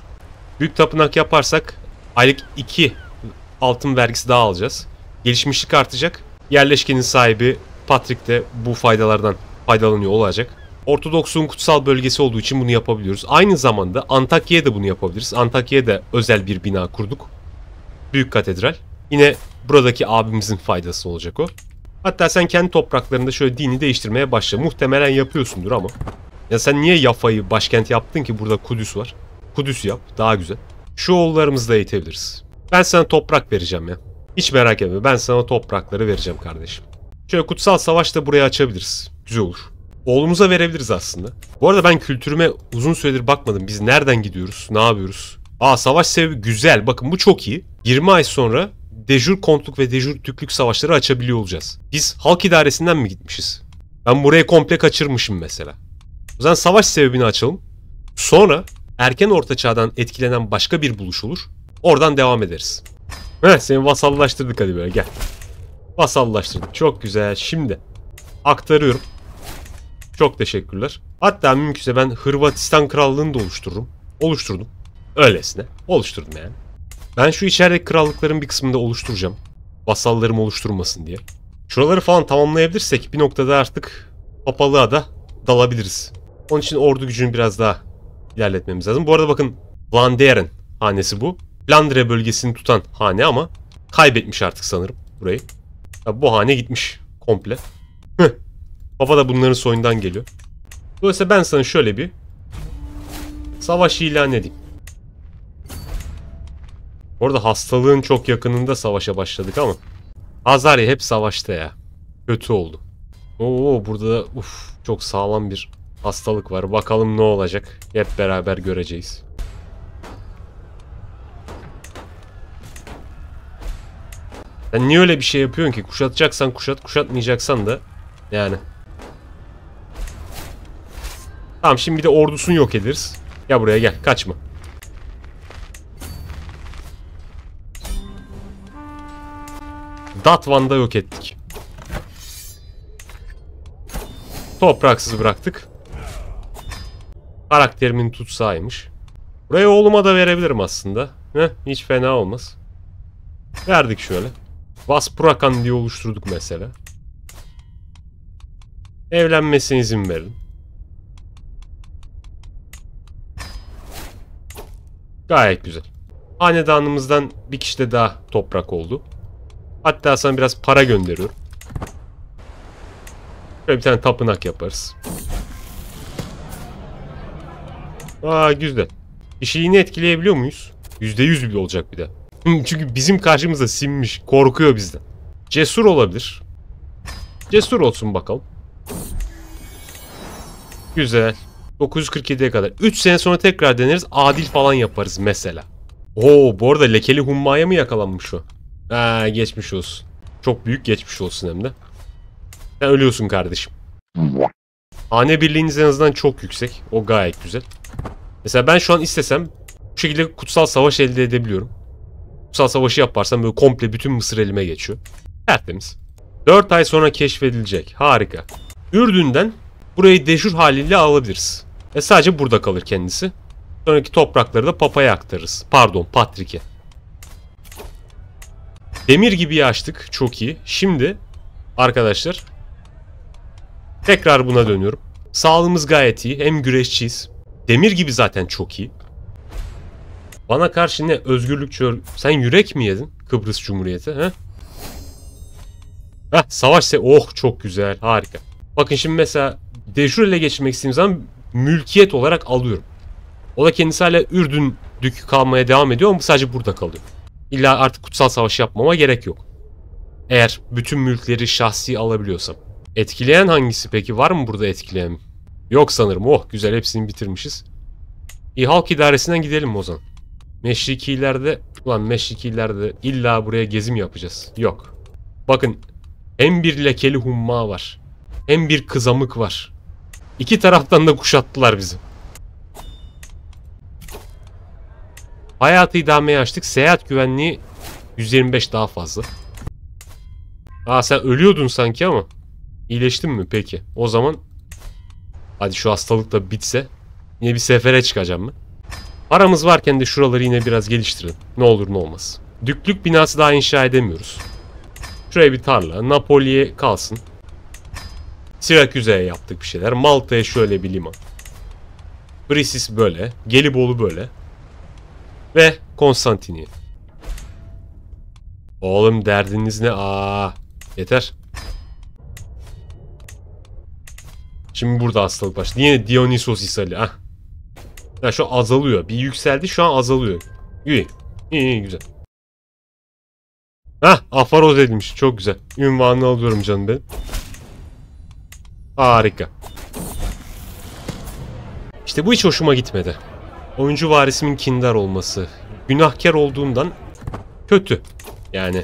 Büyük tapınak yaparsak aylık 2 altın vergisi daha alacağız gelişmişlik artacak. Yerleşkenin sahibi Patrick de bu faydalardan faydalanıyor olacak. Ortodoksluğun kutsal bölgesi olduğu için bunu yapabiliyoruz. Aynı zamanda Antakya'ya da bunu yapabiliriz. Antakya'ya da özel bir bina kurduk. Büyük katedral. Yine buradaki abimizin faydası olacak o. Hatta sen kendi topraklarında şöyle dini değiştirmeye başla. Muhtemelen yapıyorsundur ama. Ya sen niye Yafa'yı başkent yaptın ki burada Kudüs var? Kudüs yap daha güzel. Şu oğullarımızı da eğitebiliriz. Ben sana toprak vereceğim ya. Hiç merak etme ben sana toprakları vereceğim kardeşim. Şöyle kutsal savaş da buraya açabiliriz. Güzel olur. Oğlumuza verebiliriz aslında. Bu arada ben kültürüme uzun süredir bakmadım. Biz nereden gidiyoruz? Ne yapıyoruz? Aa savaş sebebi güzel. Bakın bu çok iyi. 20 ay sonra dejur kontluk ve dejur tüklük savaşları açabiliyor olacağız. Biz halk idaresinden mi gitmişiz? Ben burayı komple kaçırmışım mesela. O zaman savaş sebebini açalım. Sonra erken orta çağdan etkilenen başka bir buluş olur. Oradan devam ederiz. Heh, seni vasallaştırdık hadi böyle gel. Vasallaştırdık. Çok güzel. Şimdi aktarıyorum. Çok teşekkürler. Hatta mümkünse ben Hırvatistan Krallığı'nı da oluştururum. Oluşturdum. Öylesine. Oluşturdum yani. Ben şu içerideki krallıkların bir kısmını da oluşturacağım. Vasallarım oluşturmasın diye. Şuraları falan tamamlayabilirsek bir noktada artık papalığa da dalabiliriz. Onun için ordu gücünü biraz daha ilerletmemiz lazım. Bu arada bakın Van Deren hanesi bu. Landre bölgesini tutan hane ama kaybetmiş artık sanırım burayı. Ya bu hane gitmiş komple. Baba da bunların soyundan geliyor. Dolayısıyla ben sana şöyle bir savaş ilan edeyim. Orada hastalığın çok yakınında savaşa başladık ama Azari hep savaşta ya. Kötü oldu. Oo burada da uf, çok sağlam bir hastalık var. Bakalım ne olacak. Hep beraber göreceğiz. Sen niye öyle bir şey yapıyorsun ki? Kuşatacaksan kuşat, kuşatmayacaksan da yani. Tamam şimdi bir de ordusunu yok ederiz. Ya buraya gel, kaçma. Datvan'da yok ettik. Topraksız bıraktık. Karakterimin tutsağıymış. Buraya oğluma da verebilirim aslında. Heh, hiç fena olmaz. Verdik şöyle. Vaspurakan diye oluşturduk mesela. Evlenmesine izin verin. Gayet güzel. Hanedanımızdan bir kişi de daha toprak oldu. Hatta sana biraz para gönderiyorum. Şöyle bir tane tapınak yaparız. Aa güzel. İşi yine etkileyebiliyor muyuz? %100 bile olacak bir de. Çünkü bizim karşımıza sinmiş. Korkuyor bizden. Cesur olabilir. Cesur olsun bakalım. Güzel. 947'ye kadar. 3 sene sonra tekrar deneriz. Adil falan yaparız mesela. Oo bu arada lekeli hummaya mı yakalanmış o? Ha geçmiş olsun. Çok büyük geçmiş olsun hem de. Sen ölüyorsun kardeşim. Hane birliğiniz en azından çok yüksek. O gayet güzel. Mesela ben şu an istesem bu şekilde kutsal savaş elde edebiliyorum. Kutsal Savaşı yaparsam böyle komple bütün Mısır elime geçiyor. Tertemiz. 4 ay sonra keşfedilecek. Harika. Ürdün'den burayı deşur haliyle alabiliriz. E sadece burada kalır kendisi. Sonraki toprakları da Papa'ya aktarırız. Pardon Patrik'e. Demir gibi açtık. Çok iyi. Şimdi arkadaşlar tekrar buna dönüyorum. Sağlığımız gayet iyi. Hem güreşçiyiz. Demir gibi zaten çok iyi. Bana karşı ne özgürlük çör... Sen yürek mi yedin Kıbrıs Cumhuriyeti? He? Heh, savaş se... Oh çok güzel harika. Bakın şimdi mesela Dejur ile geçirmek istediğim zaman mülkiyet olarak alıyorum. O da kendisi hala Ürdün dükü kalmaya devam ediyor ama sadece burada kalıyor. İlla artık kutsal savaş yapmama gerek yok. Eğer bütün mülkleri şahsi alabiliyorsam. Etkileyen hangisi peki? Var mı burada etkileyen? Yok sanırım. Oh güzel hepsini bitirmişiz. İyi halk idaresinden gidelim Ozan. Meşrikilerde ulan meşrikilerde illa buraya gezim yapacağız. Yok. Bakın hem bir lekeli humma var. Hem bir kızamık var. İki taraftan da kuşattılar bizi. Hayatı idameye açtık. Seyahat güvenliği 125 daha fazla. Aa sen ölüyordun sanki ama. İyileştin mi peki? O zaman hadi şu hastalık da bitse yine bir sefere çıkacağım mı? Paramız varken de şuraları yine biraz geliştirin. Ne olur ne olmaz. Düklük binası daha inşa edemiyoruz. Şuraya bir tarla. Napoli'ye kalsın. Siraküze'ye yaptık bir şeyler. Malta'ya şöyle bir liman. Brisis böyle. Gelibolu böyle. Ve Konstantiniye. Oğlum derdiniz ne? Aa, yeter. Şimdi burada hastalık başladı. Yine Dionysos İsali. Ah. Ya şu azalıyor. Bir yükseldi şu an azalıyor. İyi. İyi, iyi güzel. Hah afaroz edilmiş. Çok güzel. Ünvanını alıyorum canım benim. Harika. İşte bu hiç hoşuma gitmedi. Oyuncu varisimin kindar olması. Günahkar olduğundan kötü. Yani.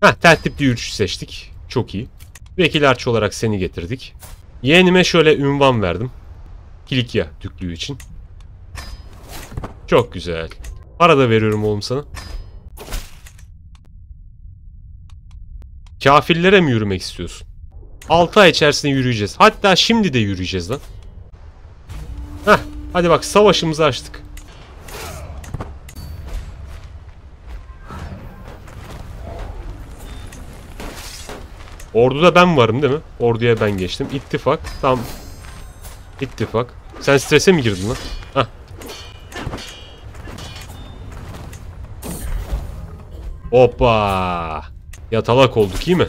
Hah tertipli yürüyüş seçtik. Çok iyi. Vekil arç olarak seni getirdik. Yeğenime şöyle ünvan verdim. Kilikya tüklüğü için. Çok güzel. Para da veriyorum oğlum sana. Kafirlere mi yürümek istiyorsun? 6 ay içerisinde yürüyeceğiz. Hatta şimdi de yürüyeceğiz lan. Heh, hadi bak savaşımızı açtık. Orduda ben varım değil mi? Orduya ben geçtim. İttifak. Tam. İttifak. Sen strese mi girdin lan? Hah. Hoppa. Yatalak olduk iyi mi?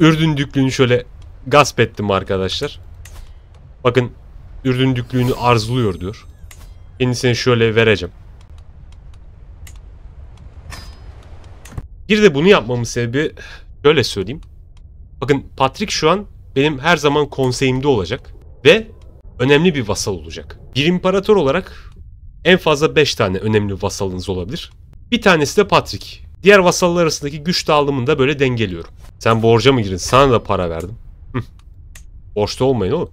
Ürdündüklüğünü şöyle gasp ettim arkadaşlar. Bakın Ürdündüklüğünü arzuluyor diyor. Kendisine şöyle vereceğim. Bir de bunu yapmamın sebebi şöyle söyleyeyim. Bakın Patrick şu an benim her zaman konseyimde olacak ve önemli bir vasal olacak. Bir imparator olarak en fazla 5 tane önemli vasalınız olabilir. Bir tanesi de Patrick. Diğer vasallar arasındaki güç dağılımını da böyle dengeliyorum. Sen borca mı girdin? Sana da para verdim. Hı. Borçta olmayın oğlum.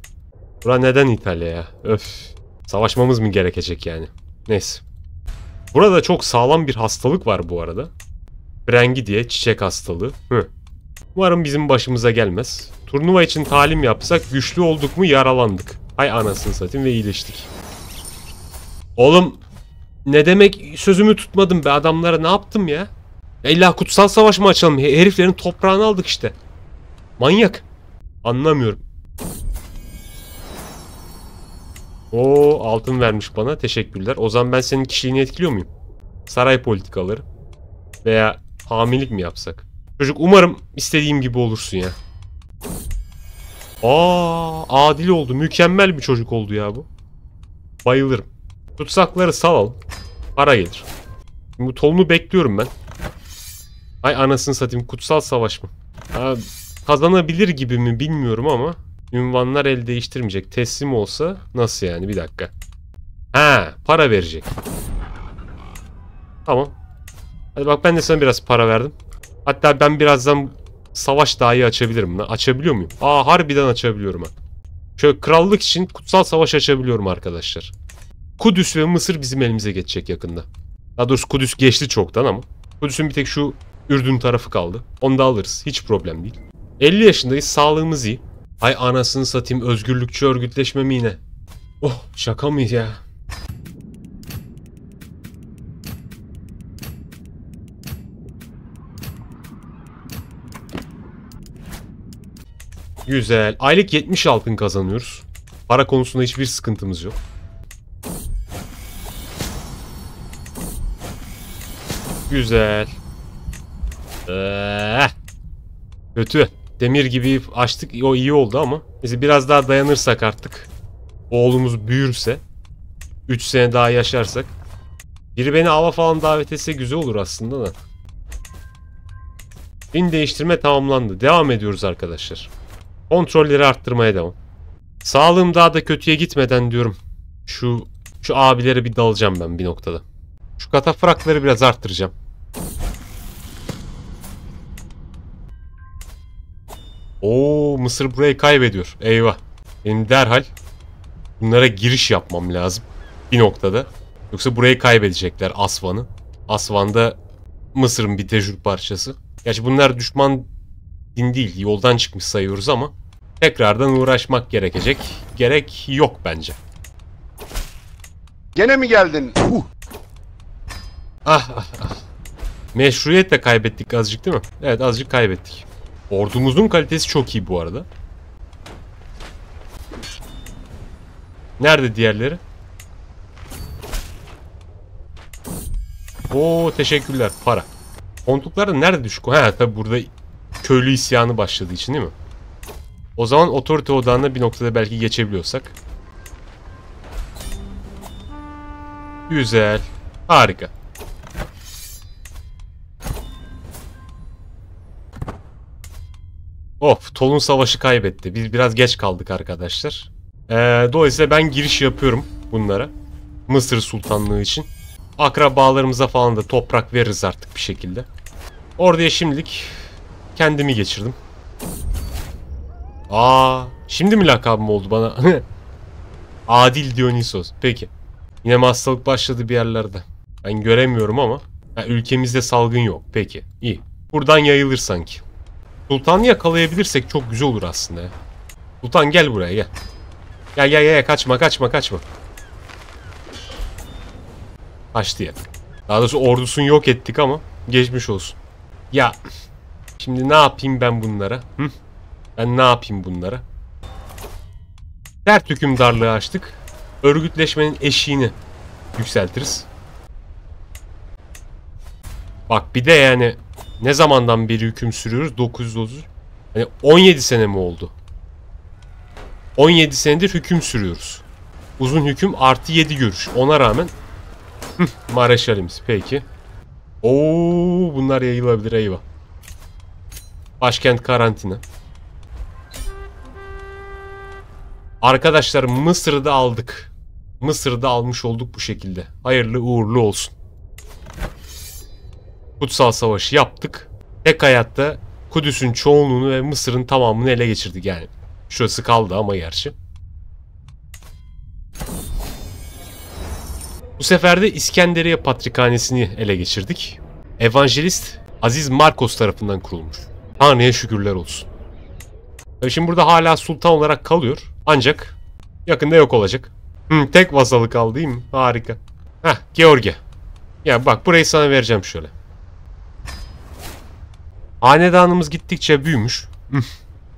Bura neden İtalya ya? Öf. Savaşmamız mı gerekecek yani? Neyse. Burada çok sağlam bir hastalık var bu arada. Brengi diye çiçek hastalığı. Hı. Umarım bizim başımıza gelmez. Turnuva için talim yapsak güçlü olduk mu yaralandık. Hay anasını satayım ve iyileştik. Oğlum ne demek sözümü tutmadım be adamlara ne yaptım ya? ya kutsal savaş mı açalım? Heriflerin toprağını aldık işte. Manyak. Anlamıyorum. O altın vermiş bana. Teşekkürler. O zaman ben senin kişiliğini etkiliyor muyum? Saray politikaları veya Hamilik mi yapsak? Çocuk umarım istediğim gibi olursun ya. Aa, adil oldu. Mükemmel bir çocuk oldu ya bu. Bayılırım. Tutsakları al. Para gelir. Şimdi bu tolunu bekliyorum ben. Ay anasını satayım. Kutsal savaş mı? Ha, kazanabilir gibi mi bilmiyorum ama ünvanlar el değiştirmeyecek. Teslim olsa nasıl yani? Bir dakika. Ha, para verecek. Tamam. Hadi bak ben de sana biraz para verdim. Hatta ben birazdan savaş dahi açabilirim. Açabiliyor muyum? Aa harbiden açabiliyorum ha. Şöyle krallık için kutsal savaş açabiliyorum arkadaşlar. Kudüs ve Mısır bizim elimize geçecek yakında. Daha doğrusu Kudüs geçti çoktan ama. Kudüs'ün bir tek şu Ürdün tarafı kaldı. Onu da alırız. Hiç problem değil. 50 yaşındayız. Sağlığımız iyi. Ay anasını satayım özgürlükçü örgütleşme mi yine? Oh şaka mı ya? Güzel. Aylık 70 altın kazanıyoruz. Para konusunda hiçbir sıkıntımız yok. Güzel. Ee, kötü. Demir gibi açtık. O iyi oldu ama. Neyse biraz daha dayanırsak artık. Oğlumuz büyürse. 3 sene daha yaşarsak. Biri beni ava falan davet etse güzel olur aslında da. Bin değiştirme tamamlandı. Devam ediyoruz arkadaşlar. Kontrolleri arttırmaya devam. Sağlığım daha da kötüye gitmeden diyorum. Şu şu abileri bir dalacağım ben bir noktada. Şu katafrakları biraz arttıracağım. Oo Mısır burayı kaybediyor. Eyvah. Benim derhal bunlara giriş yapmam lazım. Bir noktada. Yoksa burayı kaybedecekler Asvan'ı. Asvan'da Mısır'ın bir tecrübe parçası. Gerçi bunlar düşman din değil yoldan çıkmış sayıyoruz ama tekrardan uğraşmak gerekecek. Gerek yok bence. Gene mi geldin? Huh. Ah ah ah. Meşruiyet de kaybettik azıcık değil mi? Evet azıcık kaybettik. Ordumuzun kalitesi çok iyi bu arada. Nerede diğerleri? Oo teşekkürler para. Kontuklar da nerede düşük? Ha tabi burada köylü isyanı başladığı için değil mi? O zaman otorite odağına bir noktada belki geçebiliyorsak. Güzel. Harika. Of, Tolun Savaşı kaybetti. Biz biraz geç kaldık arkadaşlar. Ee, dolayısıyla ben giriş yapıyorum bunlara. Mısır Sultanlığı için. Akrabalarımıza falan da toprak veririz artık bir şekilde. Oraya şimdilik kendimi geçirdim. Aa, şimdi mi lakabım oldu bana? Adil Dionysos. Peki. Yine hastalık başladı bir yerlerde. Ben göremiyorum ama. Ha, ülkemizde salgın yok. Peki. İyi. Buradan yayılır sanki. Sultan'ı yakalayabilirsek çok güzel olur aslında. Sultan gel buraya gel. Gel gel gel kaçma kaçma kaçma. Kaçtı ya. Daha doğrusu ordusunu yok ettik ama geçmiş olsun. Ya Şimdi ne yapayım ben bunlara? Hı? Ben ne yapayım bunlara? Dert hükümdarlığı açtık. Örgütleşmenin eşiğini yükseltiriz. Bak bir de yani ne zamandan beri hüküm sürüyoruz? 930. Hani 17 sene mi oldu? 17 senedir hüküm sürüyoruz. Uzun hüküm artı 7 görüş. Ona rağmen Mareşalimiz peki. Oo bunlar yayılabilir eyvah. Başkent karantina. Arkadaşlar Mısır'da aldık. Mısır'da almış olduk bu şekilde. Hayırlı uğurlu olsun. Kutsal Savaşı yaptık. Tek hayatta Kudüs'ün çoğunluğunu ve Mısır'ın tamamını ele geçirdik yani. Şurası kaldı ama gerçi. Bu sefer de İskenderiye Patrikhanesi'ni ele geçirdik. Evangelist Aziz Markos tarafından kurulmuş. Tanrı'ya şükürler olsun. E şimdi burada hala sultan olarak kalıyor. Ancak yakında yok olacak. Hı, tek vasalı kaldı değil mi? Harika. Heh George. Ya bak burayı sana vereceğim şöyle. Hanedanımız gittikçe büyümüş.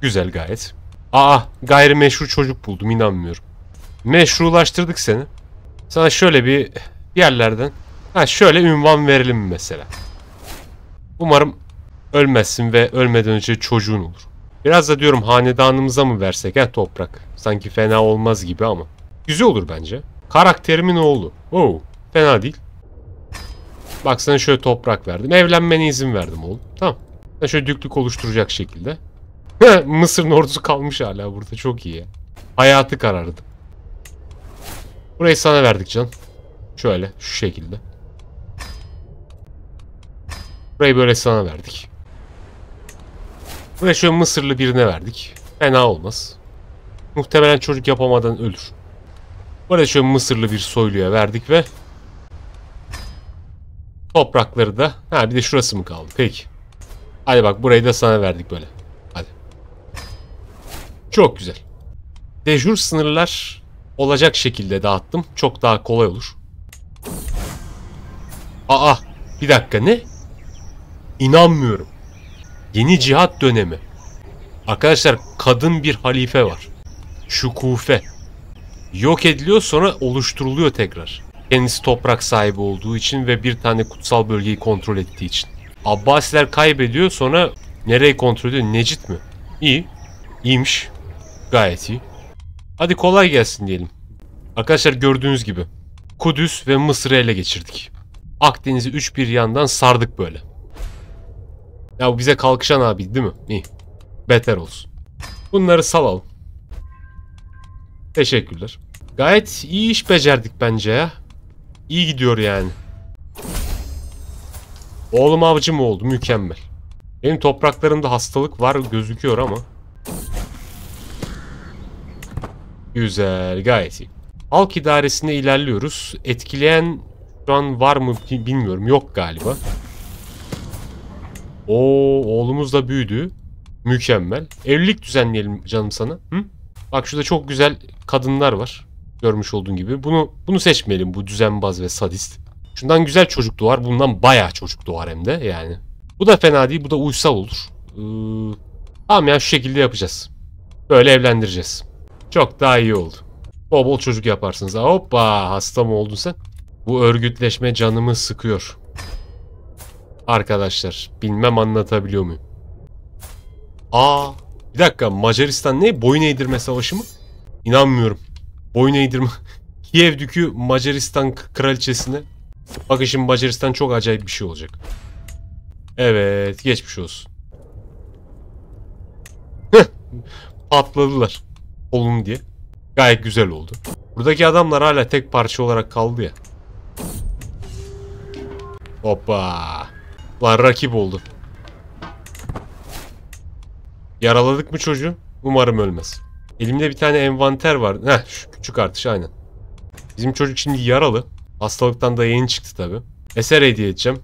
Güzel gayet. Aa gayrimeşru çocuk buldum inanmıyorum. Meşrulaştırdık seni. Sana şöyle bir yerlerden ha şöyle ünvan verelim mesela. Umarım Ölmezsin ve ölmeden önce çocuğun olur. Biraz da diyorum hanedanımıza mı versek he toprak? Sanki fena olmaz gibi ama. Güzel olur bence. Karakterimin oğlu. Oo, fena değil. Bak sana şöyle toprak verdim. Evlenmene izin verdim oğlum. Tamam. Sen şöyle düklük oluşturacak şekilde. Mısır'ın ordusu kalmış hala burada. Çok iyi Hayatı karardı. Burayı sana verdik can. Şöyle şu şekilde. Burayı böyle sana verdik. Ve şöyle Mısırlı birine verdik. Fena olmaz. Muhtemelen çocuk yapamadan ölür. Böyle şöyle Mısırlı bir soyluya verdik ve toprakları da ha bir de şurası mı kaldı? Peki. Hadi bak burayı da sana verdik böyle. Hadi. Çok güzel. Dejur sınırlar olacak şekilde dağıttım. Çok daha kolay olur. Aa bir dakika ne? İnanmıyorum. Yeni cihat dönemi. Arkadaşlar kadın bir halife var. Şukufe. Yok ediliyor sonra oluşturuluyor tekrar. Kendisi toprak sahibi olduğu için ve bir tane kutsal bölgeyi kontrol ettiği için. Abbasiler kaybediyor sonra nereyi kontrol ediyor? Necit mi? İyi. İyiymiş. Gayet iyi. Hadi kolay gelsin diyelim. Arkadaşlar gördüğünüz gibi Kudüs ve Mısır'ı ele geçirdik. Akdeniz'i üç bir yandan sardık böyle. Ya bu bize kalkışan abi değil mi? İyi. Beter olsun. Bunları salalım. Teşekkürler. Gayet iyi iş becerdik bence ya. İyi gidiyor yani. Oğlum avcı mı oldu? Mükemmel. Benim topraklarımda hastalık var gözüküyor ama. Güzel. Gayet iyi. Halk idaresinde ilerliyoruz. Etkileyen şu an var mı bilmiyorum. Yok galiba. Oo oğlumuz da büyüdü. Mükemmel. Evlilik düzenleyelim canım sana. Hı? Bak şurada çok güzel kadınlar var. Görmüş olduğun gibi. Bunu bunu seçmeyelim bu düzenbaz ve sadist. Şundan güzel çocuk doğar. Bundan baya çocuk doğar hem de yani. Bu da fena değil. Bu da uysal olur. Ee, tamam ya şu şekilde yapacağız. Böyle evlendireceğiz. Çok daha iyi oldu. Bol bol çocuk yaparsınız. Hoppa hasta mı oldun sen? Bu örgütleşme canımı sıkıyor. Arkadaşlar bilmem anlatabiliyor muyum? Aa bir dakika Macaristan ne? Boyun eğdirme savaşı mı? İnanmıyorum. Boyun eğdirme. Kiev dükü Macaristan kraliçesine. Bakın şimdi Macaristan çok acayip bir şey olacak. Evet geçmiş olsun. Patladılar. Olun diye. Gayet güzel oldu. Buradaki adamlar hala tek parça olarak kaldı ya. Hoppa. Lan rakip oldu. Yaraladık mı çocuğu? Umarım ölmez. Elimde bir tane envanter var. Heh şu küçük artış aynen. Bizim çocuk şimdi yaralı. Hastalıktan da yeni çıktı tabi. Eser hediye edeceğim.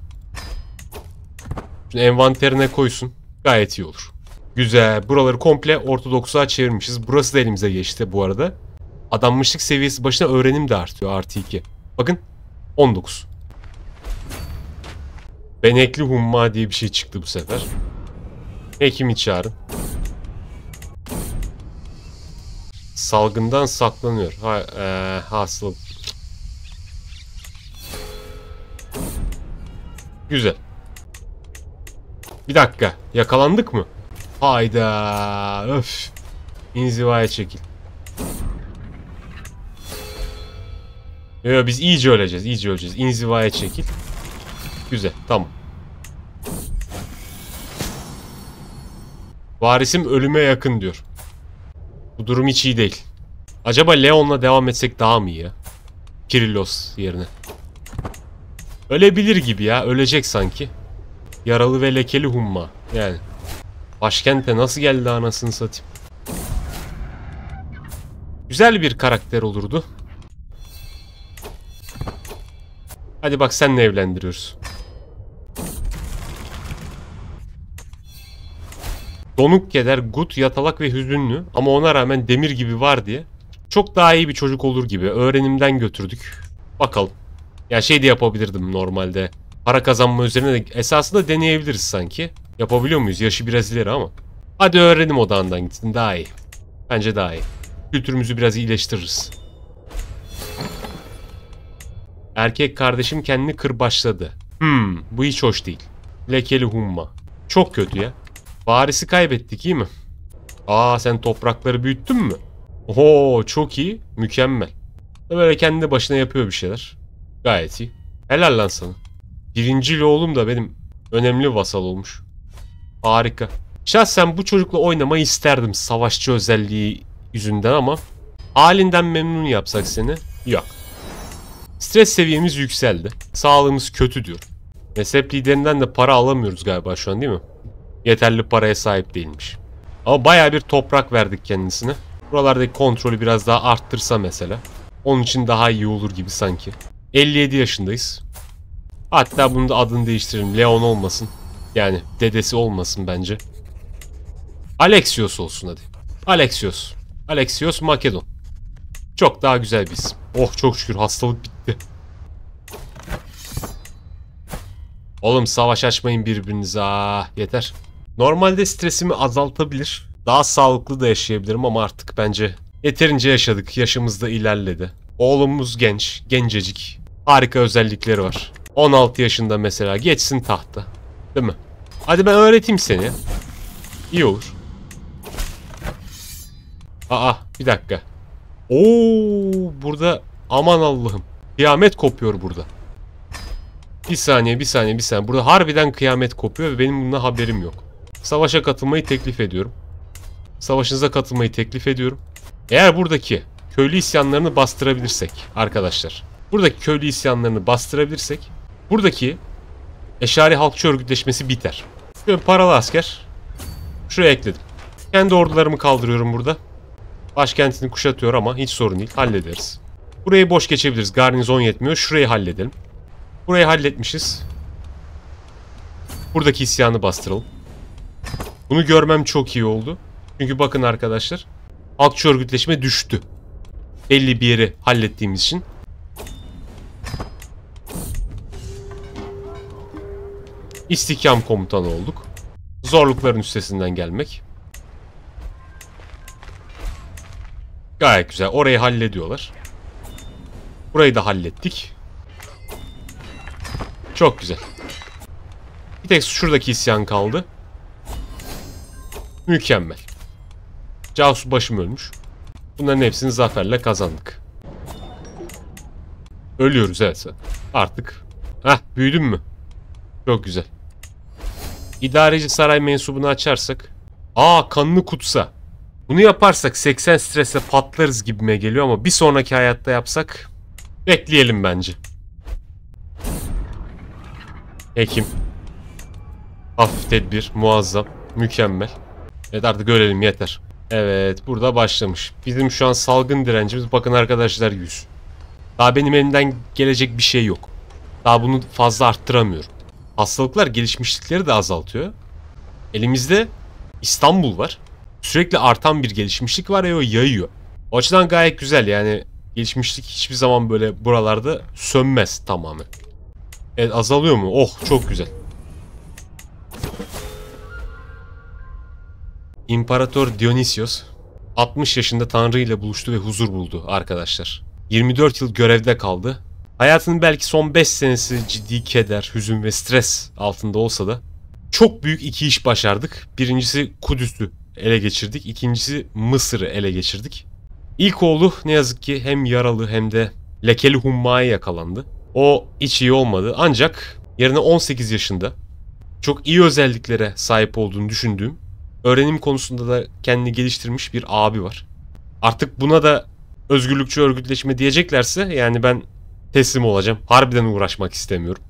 Şimdi envanterine koysun. Gayet iyi olur. Güzel. Buraları komple ortodoksluğa çevirmişiz. Burası da elimize geçti bu arada. Adanmışlık seviyesi başına öğrenim de artıyor. Artı 2. Bakın 19. Benekli humma diye bir şey çıktı bu sefer. Hekimi çağırın. Salgından saklanıyor. Ha, e, hasıl. Güzel. Bir dakika. Yakalandık mı? Hayda. Öf. İnzivaya çekil. Yo, biz iyice öleceğiz. iyice öleceğiz. İnzivaya çekil. Güzel. Tamam. Varisim ölüme yakın diyor. Bu durum hiç iyi değil. Acaba Leon'la devam etsek daha mı iyi ya? Kirillos yerine. Ölebilir gibi ya. Ölecek sanki. Yaralı ve lekeli humma. Yani. Başkente nasıl geldi anasını satayım. Güzel bir karakter olurdu. Hadi bak senle evlendiriyoruz. donuk keder, gut, yatalak ve hüzünlü ama ona rağmen demir gibi var diye çok daha iyi bir çocuk olur gibi öğrenimden götürdük. Bakalım. Ya şey de yapabilirdim normalde. Para kazanma üzerine de esasında deneyebiliriz sanki. Yapabiliyor muyuz? Yaşı biraz ileri ama. Hadi öğrenim odağından gitsin daha iyi. Bence daha iyi. Kültürümüzü biraz iyileştiririz. Erkek kardeşim kendini kırbaçladı. Hmm bu hiç hoş değil. Lekeli humma. Çok kötü ya. Varisi kaybettik iyi mi? Aa sen toprakları büyüttün mü? Oho çok iyi. Mükemmel. E böyle kendi başına yapıyor bir şeyler. Gayet iyi. Helal lan sana. Birinci oğlum da benim önemli vasal olmuş. Harika. Şahsen bu çocukla oynamayı isterdim savaşçı özelliği yüzünden ama halinden memnun yapsak seni yok. Stres seviyemiz yükseldi. Sağlığımız kötü diyor. Mezhep liderinden de para alamıyoruz galiba şu an değil mi? yeterli paraya sahip değilmiş. Ama baya bir toprak verdik kendisine. Buralardaki kontrolü biraz daha arttırsa mesela. Onun için daha iyi olur gibi sanki. 57 yaşındayız. Hatta bunu da adını değiştirelim. Leon olmasın. Yani dedesi olmasın bence. Alexios olsun hadi. Alexios. Alexios Makedon. Çok daha güzel bir isim. Oh çok şükür hastalık bitti. Oğlum savaş açmayın birbirinize. Ah, yeter. Normalde stresimi azaltabilir, daha sağlıklı da yaşayabilirim ama artık bence yeterince yaşadık, yaşımız da ilerledi. Oğlumuz genç, gencecik, harika özellikleri var. 16 yaşında mesela geçsin tahta. Değil mi? Hadi ben öğreteyim seni. İyi olur. Aa bir dakika. Oo burada aman Allah'ım. Kıyamet kopuyor burada. Bir saniye bir saniye bir saniye. Burada harbiden kıyamet kopuyor ve benim bundan haberim yok. Savaşa katılmayı teklif ediyorum. Savaşınıza katılmayı teklif ediyorum. Eğer buradaki köylü isyanlarını bastırabilirsek arkadaşlar. Buradaki köylü isyanlarını bastırabilirsek buradaki Eşari Halkçı Örgütleşmesi biter. Şöyle paralı asker. Şuraya ekledim. Kendi ordularımı kaldırıyorum burada. Başkentini kuşatıyor ama hiç sorun değil. Hallederiz. Burayı boş geçebiliriz. Garnizon yetmiyor. Şurayı halledelim. Burayı halletmişiz. Buradaki isyanı bastıralım. Bunu görmem çok iyi oldu. Çünkü bakın arkadaşlar. Halkçı örgütleşme düştü. Belli bir yeri hallettiğimiz için. İstikam komutanı olduk. Zorlukların üstesinden gelmek. Gayet güzel. Orayı hallediyorlar. Burayı da hallettik. Çok güzel. Bir tek şuradaki isyan kaldı. Mükemmel. Casus başım ölmüş. Bunların hepsini zaferle kazandık. Ölüyoruz evet. Artık. Heh büyüdün mü? Çok güzel. İdareci saray mensubunu açarsak. Aa kanını kutsa. Bunu yaparsak 80 strese patlarız gibime geliyor ama bir sonraki hayatta yapsak bekleyelim bence. Hekim. Hafif tedbir. Muazzam. Mükemmel. Evet artık görelim yeter. Evet burada başlamış. Bizim şu an salgın direncimiz bakın arkadaşlar 100. Daha benim elimden gelecek bir şey yok. Daha bunu fazla arttıramıyorum. Hastalıklar gelişmişlikleri de azaltıyor. Elimizde İstanbul var. Sürekli artan bir gelişmişlik var ya o yayıyor. O açıdan gayet güzel yani gelişmişlik hiçbir zaman böyle buralarda sönmez tamamen. Evet azalıyor mu? Oh çok güzel. İmparator Dionysios 60 yaşında Tanrı ile buluştu ve huzur buldu arkadaşlar. 24 yıl görevde kaldı. Hayatının belki son 5 senesi ciddi keder, hüzün ve stres altında olsa da çok büyük iki iş başardık. Birincisi Kudüs'ü ele geçirdik. İkincisi Mısır'ı ele geçirdik. İlk oğlu ne yazık ki hem yaralı hem de lekeli hummaya yakalandı. O hiç iyi olmadı ancak yerine 18 yaşında çok iyi özelliklere sahip olduğunu düşündüğüm öğrenim konusunda da kendini geliştirmiş bir abi var. Artık buna da özgürlükçü örgütleşme diyeceklerse yani ben teslim olacağım. Harbiden uğraşmak istemiyorum.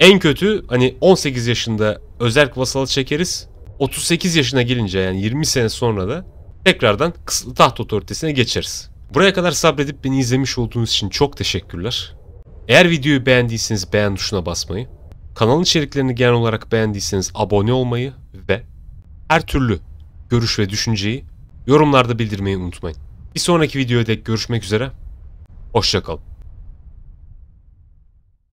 En kötü hani 18 yaşında özel vasalı çekeriz. 38 yaşına gelince yani 20 sene sonra da tekrardan kısıtlı taht otoritesine geçeriz. Buraya kadar sabredip beni izlemiş olduğunuz için çok teşekkürler. Eğer videoyu beğendiyseniz beğen tuşuna basmayı, kanalın içeriklerini genel olarak beğendiyseniz abone olmayı ve her türlü görüş ve düşünceyi yorumlarda bildirmeyi unutmayın. Bir sonraki videoda görüşmek üzere. Hoşçakalın.